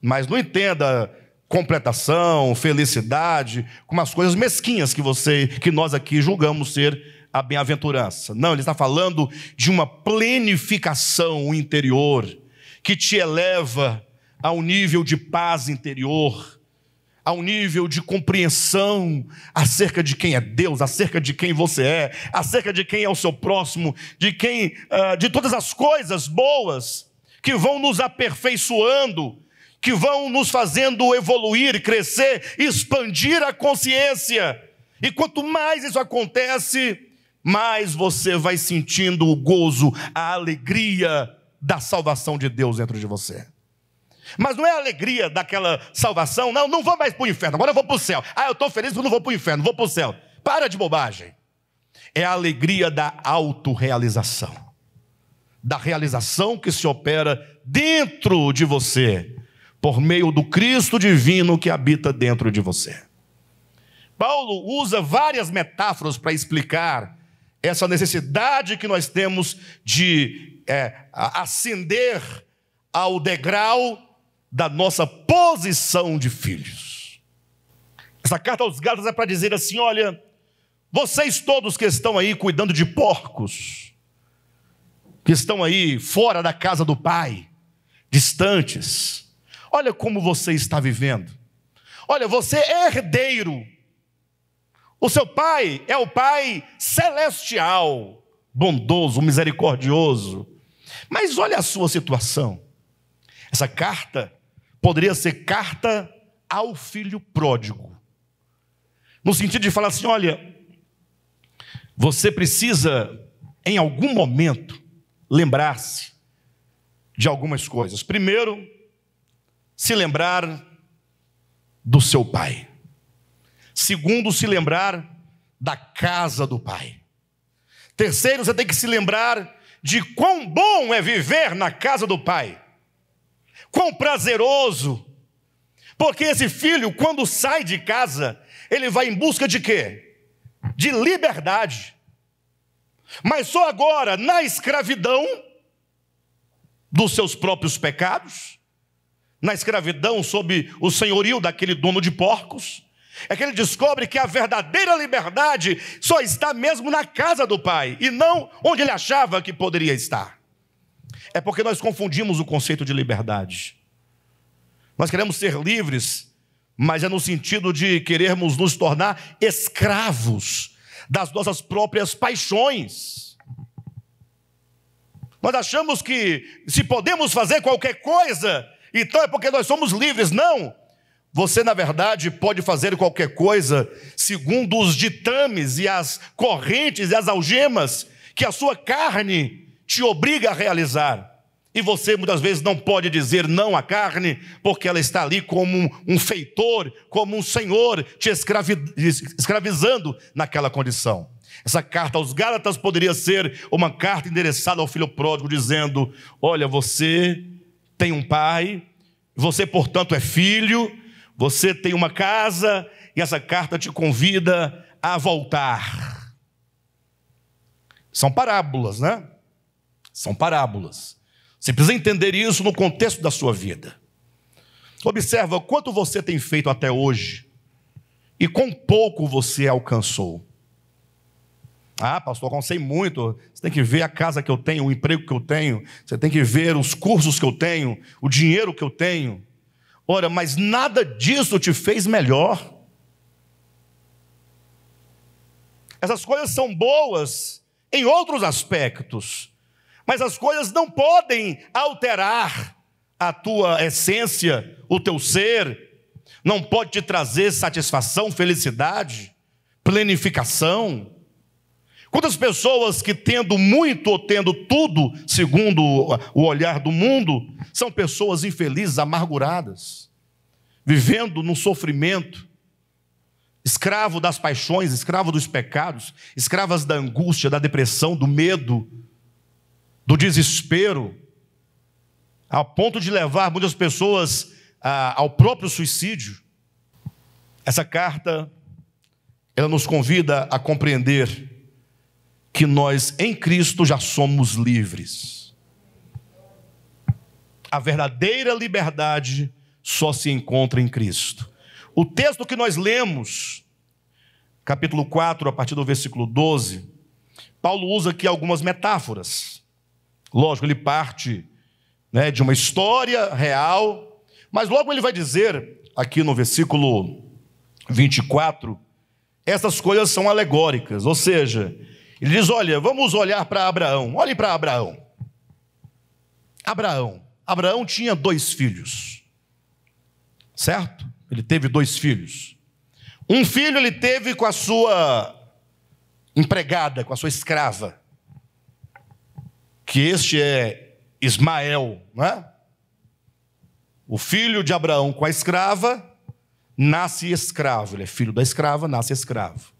S1: Mas não entenda completação, felicidade, com umas coisas mesquinhas que você, que nós aqui julgamos ser a bem-aventurança. Não, ele está falando de uma plenificação interior que te eleva a um nível de paz interior, a um nível de compreensão acerca de quem é Deus, acerca de quem você é, acerca de quem é o seu próximo, de quem, uh, de todas as coisas boas que vão nos aperfeiçoando que vão nos fazendo evoluir, crescer, expandir a consciência. E quanto mais isso acontece, mais você vai sentindo o gozo, a alegria da salvação de Deus dentro de você. Mas não é a alegria daquela salvação, não, não vou mais para o inferno, agora eu vou para o céu. Ah, eu estou feliz mas não vou para o inferno, vou para o céu. Para de bobagem. É a alegria da autorrealização, da realização que se opera dentro de você por meio do Cristo divino que habita dentro de você. Paulo usa várias metáforas para explicar essa necessidade que nós temos de é, ascender ao degrau da nossa posição de filhos. Essa carta aos Gálatas é para dizer assim: olha, vocês todos que estão aí cuidando de porcos, que estão aí fora da casa do Pai, distantes, Olha como você está vivendo. Olha, você é herdeiro. O seu pai é o pai celestial, bondoso, misericordioso. Mas olha a sua situação. Essa carta poderia ser carta ao filho pródigo. No sentido de falar assim: olha, você precisa, em algum momento, lembrar-se de algumas coisas. Primeiro, se lembrar do seu pai. Segundo, se lembrar da casa do pai. Terceiro, você tem que se lembrar de quão bom é viver na casa do pai. Quão prazeroso. Porque esse filho, quando sai de casa, ele vai em busca de quê? De liberdade. Mas só agora, na escravidão dos seus próprios pecados, na escravidão sob o senhorio daquele dono de porcos, é que ele descobre que a verdadeira liberdade só está mesmo na casa do pai e não onde ele achava que poderia estar. É porque nós confundimos o conceito de liberdade. Nós queremos ser livres, mas é no sentido de querermos nos tornar escravos das nossas próprias paixões. Nós achamos que se podemos fazer qualquer coisa, então é porque nós somos livres. Não! Você, na verdade, pode fazer qualquer coisa segundo os ditames e as correntes e as algemas que a sua carne te obriga a realizar. E você muitas vezes não pode dizer não à carne, porque ela está ali como um feitor, como um senhor, te escravizando naquela condição. Essa carta aos Gálatas poderia ser uma carta endereçada ao filho pródigo, dizendo: Olha, você tem um pai, você, portanto, é filho, você tem uma casa e essa carta te convida a voltar. São parábolas, né? São parábolas. Você precisa entender isso no contexto da sua vida. Observa quanto você tem feito até hoje e quão pouco você alcançou. Ah, pastor, cansei muito. Você tem que ver a casa que eu tenho, o emprego que eu tenho, você tem que ver os cursos que eu tenho, o dinheiro que eu tenho. Ora, mas nada disso te fez melhor. Essas coisas são boas em outros aspectos, mas as coisas não podem alterar a tua essência, o teu ser, não pode te trazer satisfação, felicidade, planificação. Quantas pessoas que tendo muito ou tendo tudo, segundo o olhar do mundo, são pessoas infelizes, amarguradas, vivendo num sofrimento, escravo das paixões, escravo dos pecados, escravas da angústia, da depressão, do medo, do desespero, a ponto de levar muitas pessoas ah, ao próprio suicídio. Essa carta, ela nos convida a compreender que nós em Cristo já somos livres. A verdadeira liberdade só se encontra em Cristo. O texto que nós lemos, capítulo 4, a partir do versículo 12, Paulo usa aqui algumas metáforas. Lógico, ele parte né, de uma história real, mas logo ele vai dizer, aqui no versículo 24, essas coisas são alegóricas, ou seja, ele diz: Olha, vamos olhar para Abraão. Olhe para Abraão. Abraão. Abraão tinha dois filhos, certo? Ele teve dois filhos. Um filho ele teve com a sua empregada, com a sua escrava, que este é Ismael, não é? O filho de Abraão com a escrava nasce escravo, ele é filho da escrava, nasce escravo.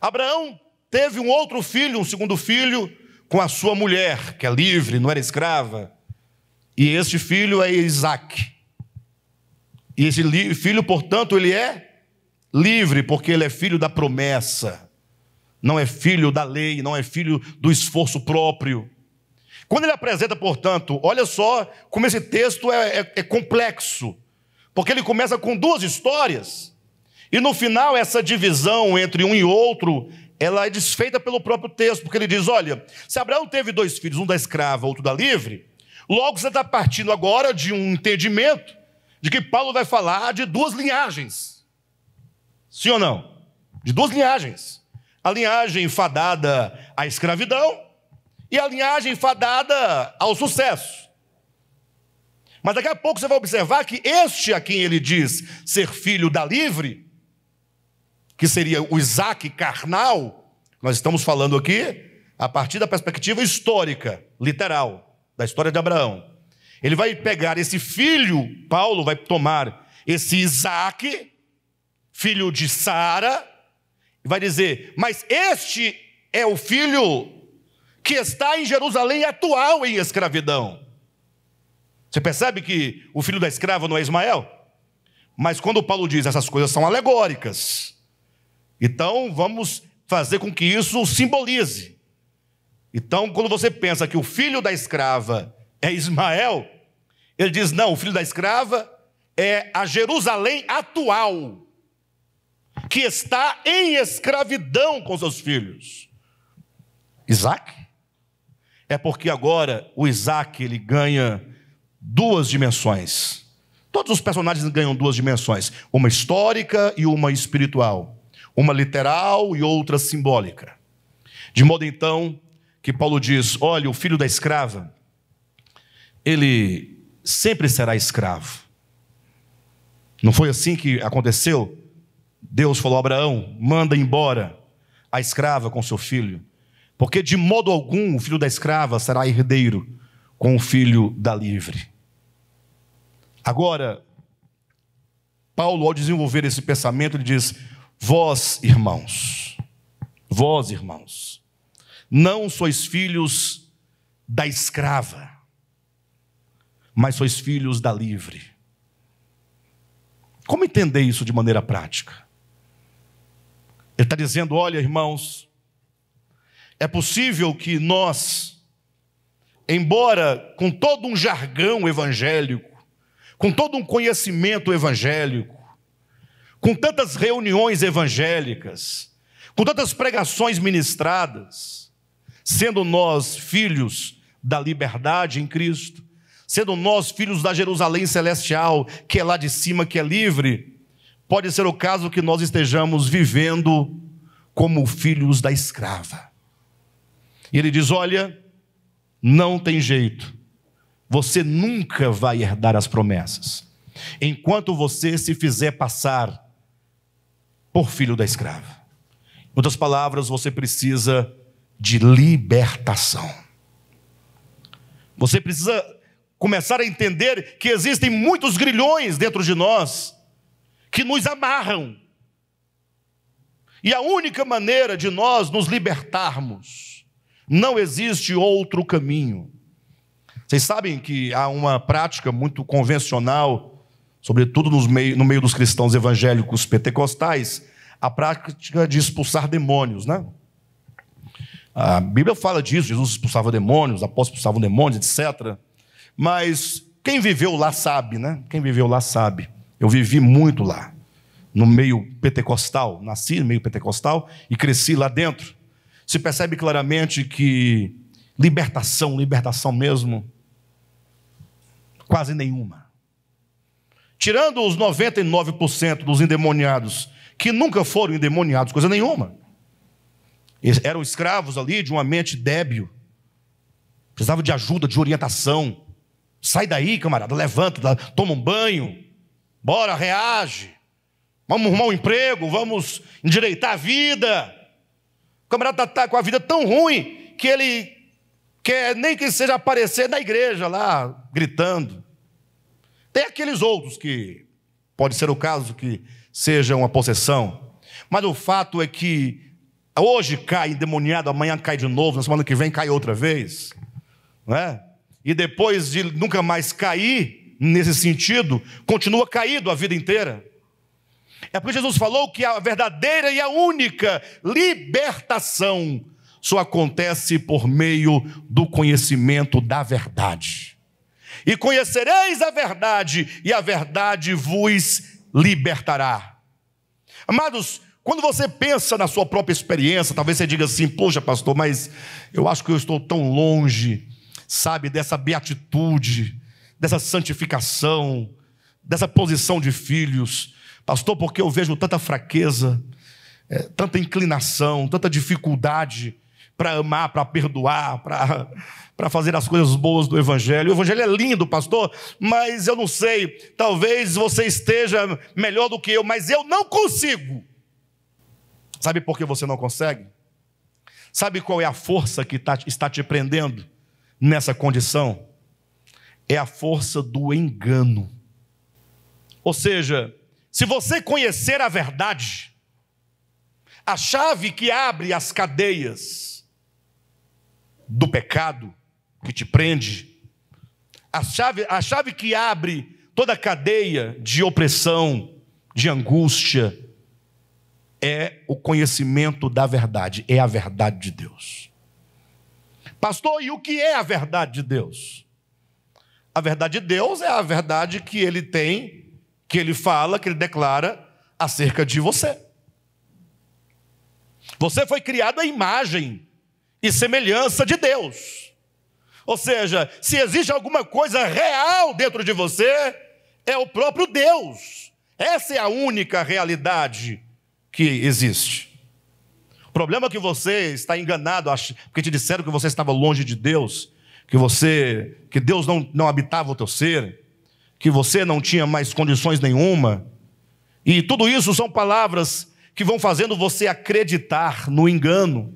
S1: Abraão Teve um outro filho, um segundo filho, com a sua mulher, que é livre, não era escrava. E este filho é Isaac. E esse filho, portanto, ele é livre, porque ele é filho da promessa, não é filho da lei, não é filho do esforço próprio. Quando ele apresenta, portanto, olha só como esse texto é, é, é complexo, porque ele começa com duas histórias, e no final essa divisão entre um e outro ela é desfeita pelo próprio texto, porque ele diz: olha, se Abraão teve dois filhos, um da escrava, outro da livre, logo você está partindo agora de um entendimento de que Paulo vai falar de duas linhagens. Sim ou não? De duas linhagens. A linhagem fadada à escravidão e a linhagem fadada ao sucesso. Mas daqui a pouco você vai observar que este a quem ele diz ser filho da livre, que seria o Isaac carnal, nós estamos falando aqui a partir da perspectiva histórica, literal, da história de Abraão. Ele vai pegar esse filho, Paulo vai tomar esse Isaac, filho de Sara, e vai dizer: Mas este é o filho que está em Jerusalém atual em escravidão. Você percebe que o filho da escrava não é Ismael? Mas quando Paulo diz essas coisas são alegóricas, então, vamos fazer com que isso simbolize. Então, quando você pensa que o filho da escrava é Ismael, ele diz: não, o filho da escrava é a Jerusalém atual, que está em escravidão com seus filhos. Isaac? É porque agora o Isaac ele ganha duas dimensões. Todos os personagens ganham duas dimensões, uma histórica e uma espiritual uma literal e outra simbólica. De modo então que Paulo diz: olha, o filho da escrava, ele sempre será escravo. Não foi assim que aconteceu? Deus falou a Abraão: manda embora a escrava com seu filho, porque de modo algum o filho da escrava será herdeiro com o filho da livre. Agora, Paulo, ao desenvolver esse pensamento, ele diz: Vós, irmãos, vós, irmãos, não sois filhos da escrava, mas sois filhos da livre. Como entender isso de maneira prática? Ele está dizendo: olha, irmãos, é possível que nós, embora com todo um jargão evangélico, com todo um conhecimento evangélico, com tantas reuniões evangélicas, com tantas pregações ministradas, sendo nós filhos da liberdade em Cristo, sendo nós filhos da Jerusalém celestial, que é lá de cima, que é livre, pode ser o caso que nós estejamos vivendo como filhos da escrava. E ele diz: Olha, não tem jeito, você nunca vai herdar as promessas, enquanto você se fizer passar por filho da escrava. Em outras palavras, você precisa de libertação. Você precisa começar a entender que existem muitos grilhões dentro de nós que nos amarram. E a única maneira de nós nos libertarmos, não existe outro caminho. Vocês sabem que há uma prática muito convencional sobretudo meio, no meio dos cristãos evangélicos pentecostais, a prática de expulsar demônios, né? A Bíblia fala disso, Jesus expulsava demônios, apóstolos expulsavam demônios, etc. Mas quem viveu lá sabe, né? Quem viveu lá sabe. Eu vivi muito lá, no meio pentecostal, nasci no meio pentecostal e cresci lá dentro. Se percebe claramente que libertação, libertação mesmo, quase nenhuma. Tirando os 99% dos endemoniados, que nunca foram endemoniados, coisa nenhuma. Eles eram escravos ali de uma mente débil. Precisava de ajuda, de orientação. Sai daí, camarada, levanta, toma um banho. Bora, reage. Vamos arrumar um emprego, vamos endireitar a vida. O camarada está tá com a vida tão ruim que ele quer nem que seja aparecer na igreja lá, gritando. Tem aqueles outros que pode ser o caso que seja uma possessão, mas o fato é que hoje cai endemoniado, amanhã cai de novo, na semana que vem cai outra vez, não é? E depois de nunca mais cair nesse sentido, continua caído a vida inteira. É porque Jesus falou que a verdadeira e a única libertação só acontece por meio do conhecimento da verdade e conhecereis a verdade, e a verdade vos libertará. Amados, quando você pensa na sua própria experiência, talvez você diga assim: Poxa, pastor, mas eu acho que eu estou tão longe, sabe, dessa beatitude, dessa santificação, dessa posição de filhos. Pastor, porque eu vejo tanta fraqueza, é, tanta inclinação, tanta dificuldade para amar, para perdoar, para para fazer as coisas boas do Evangelho. O Evangelho é lindo, pastor, mas eu não sei. Talvez você esteja melhor do que eu, mas eu não consigo. Sabe por que você não consegue? Sabe qual é a força que tá, está te prendendo nessa condição? É a força do engano. Ou seja, se você conhecer a verdade, a chave que abre as cadeias, do pecado que te prende, a chave, a chave que abre toda a cadeia de opressão, de angústia, é o conhecimento da verdade, é a verdade de Deus. Pastor, e o que é a verdade de Deus? A verdade de Deus é a verdade que ele tem, que ele fala, que ele declara acerca de você. Você foi criado à imagem e semelhança de Deus. Ou seja, se existe alguma coisa real dentro de você, é o próprio Deus. Essa é a única realidade que existe. O problema é que você está enganado, porque te disseram que você estava longe de Deus, que você, que Deus não, não habitava o teu ser, que você não tinha mais condições nenhuma. E tudo isso são palavras que vão fazendo você acreditar no engano.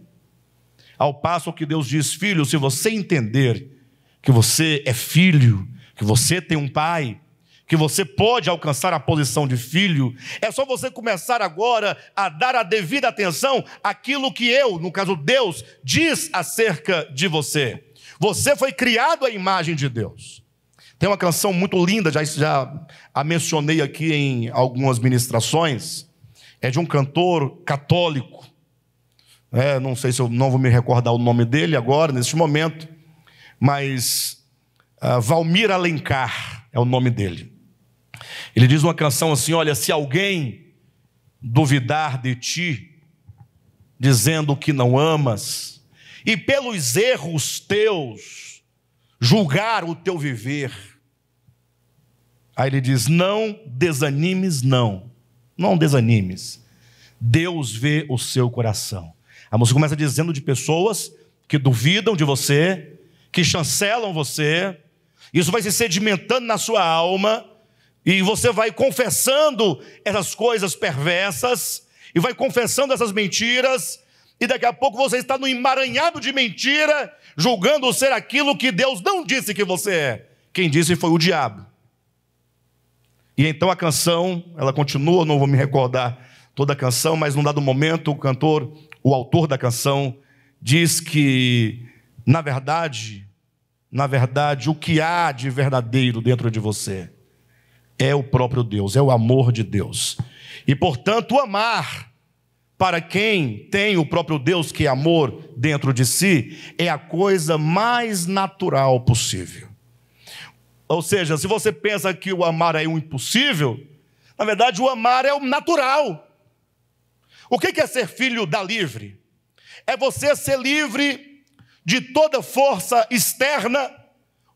S1: Ao passo que Deus diz: Filho, se você entender que você é filho, que você tem um pai, que você pode alcançar a posição de filho, é só você começar agora a dar a devida atenção àquilo que eu, no caso Deus, diz acerca de você. Você foi criado à imagem de Deus. Tem uma canção muito linda, já, já a mencionei aqui em algumas ministrações, é de um cantor católico, é, não sei se eu não vou me recordar o nome dele agora, neste momento, mas uh, Valmir Alencar é o nome dele. Ele diz uma canção assim: Olha, se alguém duvidar de ti, dizendo que não amas, e pelos erros teus julgar o teu viver, aí ele diz: Não desanimes, não, não desanimes. Deus vê o seu coração. A música começa dizendo de pessoas que duvidam de você, que chancelam você. Isso vai se sedimentando na sua alma e você vai confessando essas coisas perversas e vai confessando essas mentiras. E daqui a pouco você está no emaranhado de mentira, julgando ser aquilo que Deus não disse que você é. Quem disse foi o diabo. E então a canção, ela continua, não vou me recordar toda a canção, mas num dado momento o cantor o autor da canção, diz que, na verdade, na verdade, o que há de verdadeiro dentro de você é o próprio Deus, é o amor de Deus. E, portanto, amar para quem tem o próprio Deus, que é amor, dentro de si, é a coisa mais natural possível. Ou seja, se você pensa que o amar é o impossível, na verdade, o amar é o natural. O que é ser filho da livre? É você ser livre de toda força externa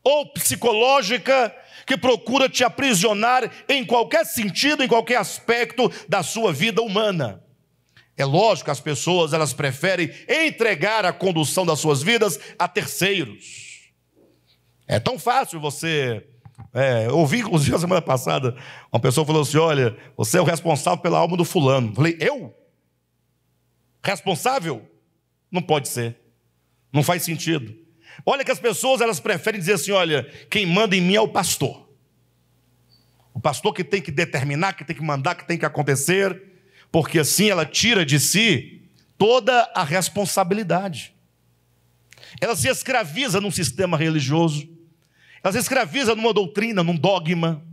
S1: ou psicológica que procura te aprisionar em qualquer sentido, em qualquer aspecto da sua vida humana. É lógico que as pessoas elas preferem entregar a condução das suas vidas a terceiros. É tão fácil você é, eu ouvi, inclusive, a semana passada, uma pessoa falou assim: olha, você é o responsável pela alma do fulano. Eu falei, eu? responsável? Não pode ser. Não faz sentido. Olha que as pessoas elas preferem dizer assim: olha, quem manda em mim é o pastor. O pastor que tem que determinar, que tem que mandar, que tem que acontecer, porque assim ela tira de si toda a responsabilidade. Ela se escraviza num sistema religioso, ela se escraviza numa doutrina, num dogma.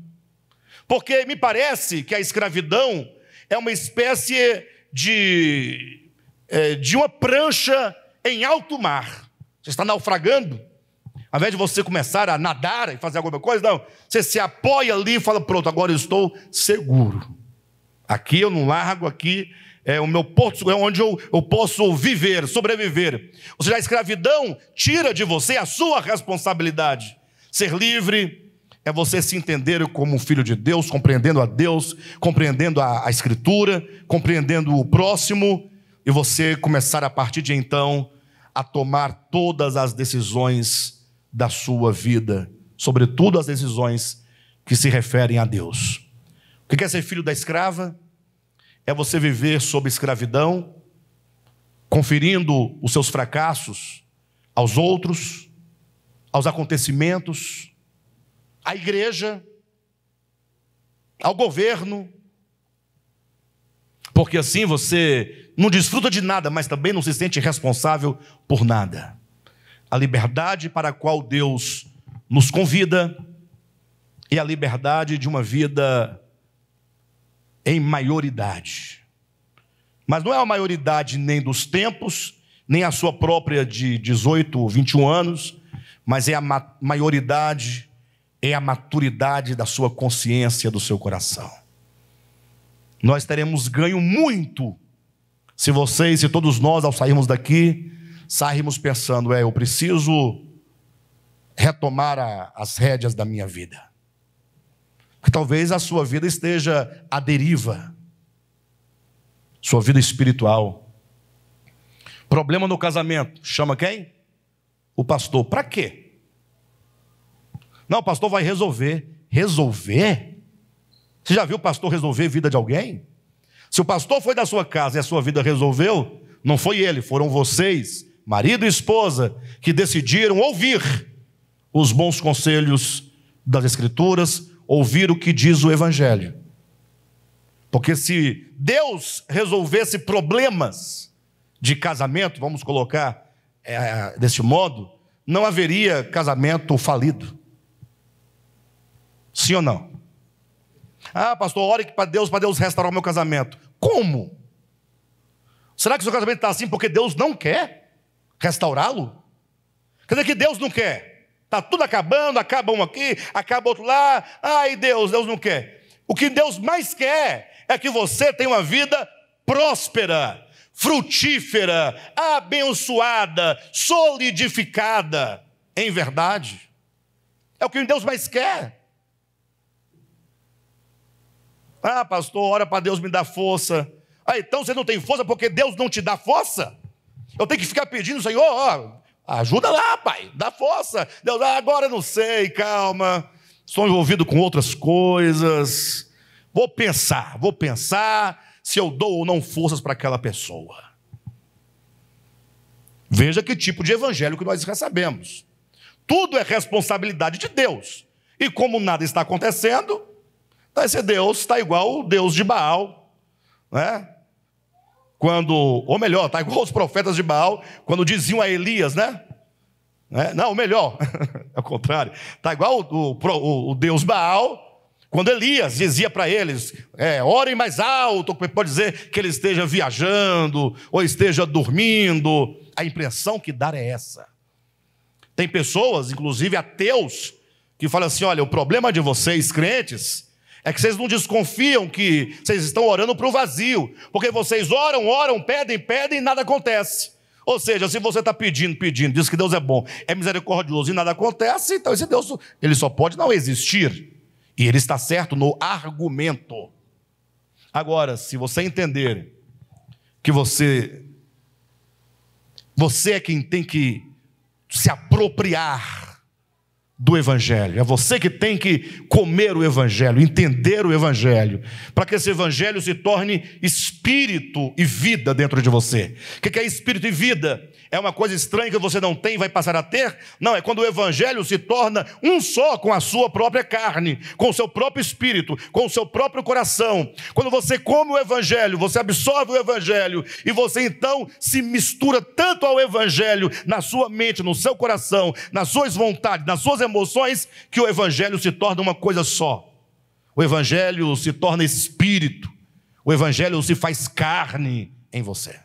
S1: Porque me parece que a escravidão é uma espécie de, é, de uma prancha em alto mar. Você está naufragando. Ao invés de você começar a nadar e fazer alguma coisa, não. Você se apoia ali e fala: pronto, agora eu estou seguro. Aqui eu não largo, aqui é o meu porto, é onde eu, eu posso viver, sobreviver. Ou seja, a escravidão tira de você a sua responsabilidade. Ser livre é você se entender como um filho de Deus, compreendendo a Deus, compreendendo a, a Escritura, compreendendo o próximo, e você começar a partir de então a tomar todas as decisões da sua vida, sobretudo as decisões que se referem a Deus. O que é ser filho da escrava? É você viver sob escravidão, conferindo os seus fracassos aos outros, aos acontecimentos, à igreja, ao governo, porque assim você não desfruta de nada, mas também não se sente responsável por nada. A liberdade para a qual Deus nos convida e é a liberdade de uma vida em maioridade. Mas não é a maioridade nem dos tempos, nem a sua própria de 18 ou 21 anos, mas é a ma maioridade, é a maturidade da sua consciência, do seu coração. Nós teremos ganho muito se vocês e todos nós, ao sairmos daqui, sairmos pensando, é, eu preciso retomar a, as rédeas da minha vida. Porque talvez a sua vida esteja à deriva, sua vida espiritual. Problema no casamento, chama quem? O pastor. Para quê? Não, o pastor vai resolver. Resolver? Você já viu o pastor resolver a vida de alguém? Se o pastor foi da sua casa e a sua vida resolveu, não foi ele, foram vocês, marido e esposa, que decidiram ouvir os bons conselhos das Escrituras, ouvir o que diz o Evangelho. Porque se Deus resolvesse problemas de casamento, vamos colocar é, desse modo, não haveria casamento falido. Sim ou não? Ah, pastor, ore para Deus, para Deus restaurar o meu casamento. Como? Será que o seu casamento está assim porque Deus não quer restaurá-lo? Quer dizer que Deus não quer. Está tudo acabando, acaba um aqui, acaba outro lá. Ai, Deus, Deus não quer. O que Deus mais quer é que você tenha uma vida próspera, frutífera, abençoada, solidificada em verdade. É o que Deus mais quer. Ah, pastor, ora para Deus me dar força. Ah, então você não tem força porque Deus não te dá força? Eu tenho que ficar pedindo, Senhor, ó, ajuda lá, pai, dá força. Deus, ah, agora não sei, calma. Estou envolvido com outras coisas. Vou pensar, vou pensar se eu dou ou não forças para aquela pessoa. Veja que tipo de evangelho que nós recebemos. Tudo é responsabilidade de Deus. E como nada está acontecendo, então esse Deus está igual o Deus de Baal, né? Quando, ou melhor, está igual os profetas de Baal, quando diziam a Elias, né? né? Não, melhor, é (laughs) o contrário, está igual o, o, o, Deus Baal, quando Elias dizia para eles: é, orem mais alto, pode dizer que ele esteja viajando ou esteja dormindo. A impressão que dá é essa. Tem pessoas, inclusive ateus, que falam assim: olha, o problema de vocês, crentes, é que vocês não desconfiam que vocês estão orando para o vazio, porque vocês oram, oram, pedem, pedem e nada acontece. Ou seja, se você está pedindo, pedindo, diz que Deus é bom, é misericordioso e nada acontece, então esse Deus ele só pode não existir. E ele está certo no argumento. Agora, se você entender que você você é quem tem que se apropriar do Evangelho. É você que tem que comer o Evangelho, entender o Evangelho, para que esse Evangelho se torne espírito e vida dentro de você. O que é espírito e vida? É uma coisa estranha que você não tem e vai passar a ter? Não, é quando o Evangelho se torna um só com a sua própria carne, com o seu próprio espírito, com o seu próprio coração. Quando você come o Evangelho, você absorve o Evangelho e você então se mistura tanto ao Evangelho na sua mente, no seu coração, nas suas vontades, nas suas emoções emoções que o Evangelho se torna uma coisa só. O Evangelho se torna espírito. O Evangelho se faz carne em você.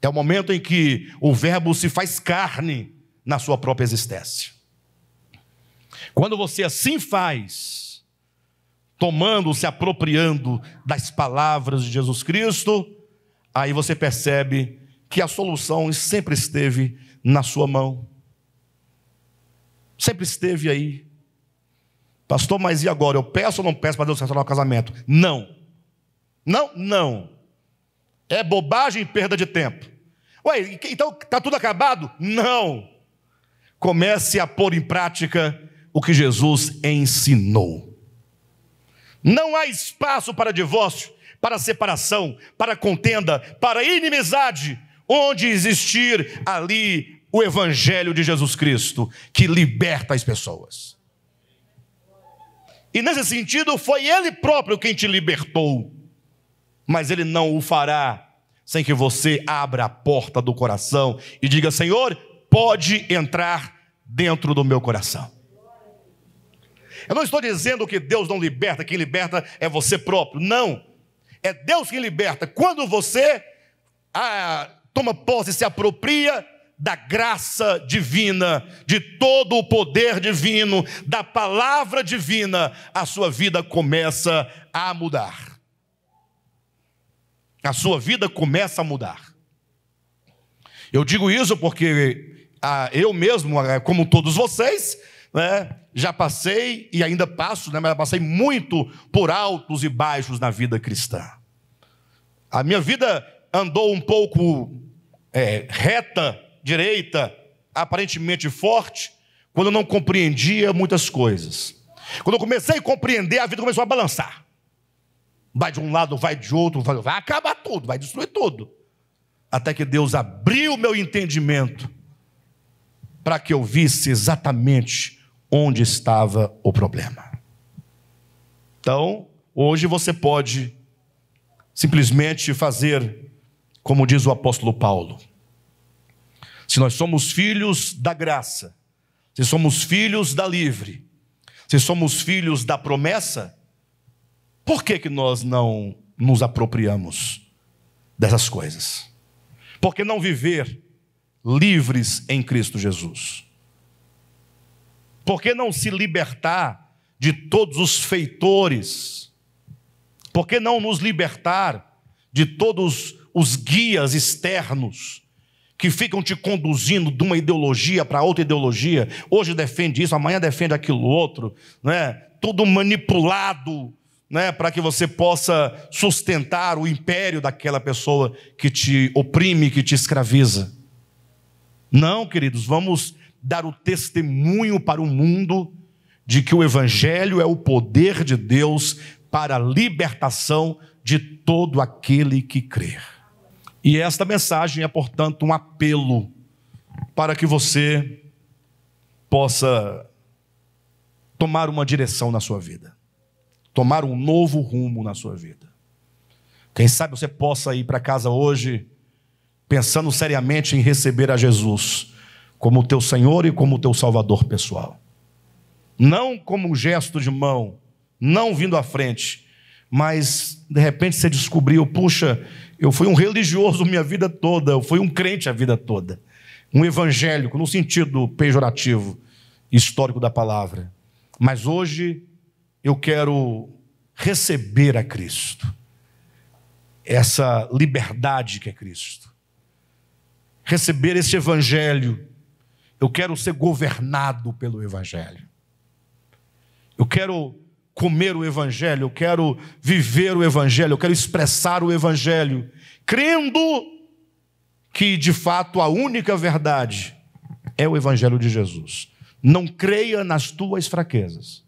S1: É o momento em que o Verbo se faz carne na sua própria existência. Quando você assim faz, tomando, se apropriando das palavras de Jesus Cristo, aí você percebe que a solução sempre esteve na sua mão. Sempre esteve aí. Pastor, mas e agora? Eu peço ou não peço para Deus restaurar o casamento? Não. Não? Não. É bobagem e perda de tempo. Ué, então está tudo acabado? Não. Comece a pôr em prática o que Jesus ensinou. Não há espaço para divórcio, para separação, para contenda, para inimizade. Onde existir, ali o Evangelho de Jesus Cristo, que liberta as pessoas. E nesse sentido, foi Ele próprio quem te libertou. Mas Ele não o fará sem que você abra a porta do coração e diga: Senhor, pode entrar dentro do meu coração. Eu não estou dizendo que Deus não liberta, quem liberta é você próprio. Não. É Deus quem liberta. Quando você ah, toma posse, se apropria da graça divina, de todo o poder divino, da palavra divina, a sua vida começa a mudar. A sua vida começa a mudar. Eu digo isso porque ah, eu mesmo, ah, como todos vocês, né, já passei e ainda passo, né, mas passei muito por altos e baixos na vida cristã. A minha vida andou um pouco é, reta direita aparentemente forte, quando eu não compreendia muitas coisas. Quando eu comecei a compreender, a vida começou a balançar. Vai de um lado, vai de outro, vai, vai acabar tudo, vai destruir tudo. Até que Deus abriu o meu entendimento para que eu visse exatamente onde estava o problema. Então, hoje você pode simplesmente fazer como diz o apóstolo Paulo se nós somos filhos da graça, se somos filhos da livre, se somos filhos da promessa, por que, que nós não nos apropriamos dessas coisas? Por que não viver livres em Cristo Jesus? Por que não se libertar de todos os feitores? Por que não nos libertar de todos os guias externos? que ficam te conduzindo de uma ideologia para outra ideologia. Hoje defende isso, amanhã defende aquilo outro, né? Tudo manipulado, né, para que você possa sustentar o império daquela pessoa que te oprime, que te escraviza. Não, queridos, vamos dar o testemunho para o mundo de que o Evangelho é o poder de Deus para a libertação de todo aquele que crer. E esta mensagem é, portanto, um apelo para que você possa tomar uma direção na sua vida, tomar um novo rumo na sua vida. Quem sabe você possa ir para casa hoje pensando seriamente em receber a Jesus como o teu Senhor e como o teu Salvador pessoal. Não como um gesto de mão, não vindo à frente, mas de repente você descobriu, puxa, eu fui um religioso (laughs) minha vida toda, eu fui um crente a vida toda. Um evangélico, no sentido pejorativo, histórico da palavra. Mas hoje eu quero receber a Cristo. Essa liberdade que é Cristo. Receber esse evangelho. Eu quero ser governado pelo evangelho. Eu quero comer o Evangelho, eu quero viver o Evangelho, eu quero expressar o Evangelho, crendo que de fato a única verdade é o Evangelho de Jesus. Não creia nas tuas fraquezas,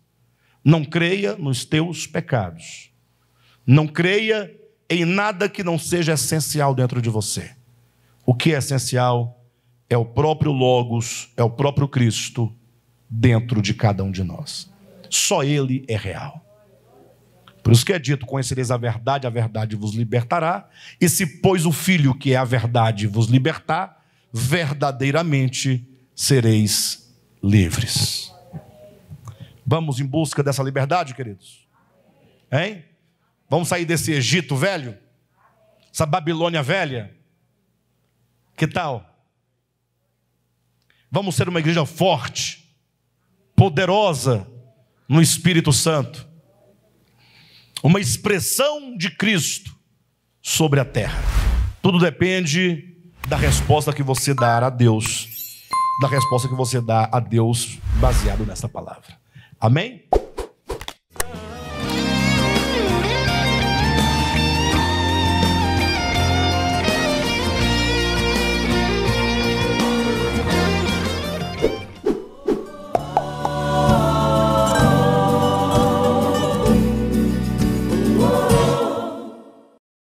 S1: não creia nos teus pecados, não creia em nada que não seja essencial dentro de você. O que é essencial é o próprio Logos, é o próprio Cristo dentro de cada um de nós só Ele é real. Por isso que é dito: conhecereis a verdade, a verdade vos libertará. E se, pois, o Filho, que é a verdade, vos libertar, verdadeiramente sereis livres. Vamos em busca dessa liberdade, queridos? Hein? Vamos sair desse Egito velho? Essa Babilônia velha? Que tal? Vamos ser uma igreja forte, poderosa, no Espírito Santo. Uma expressão de Cristo sobre a terra. Tudo depende da resposta que você dar a Deus, da resposta que você dá a Deus baseado nessa palavra. Amém?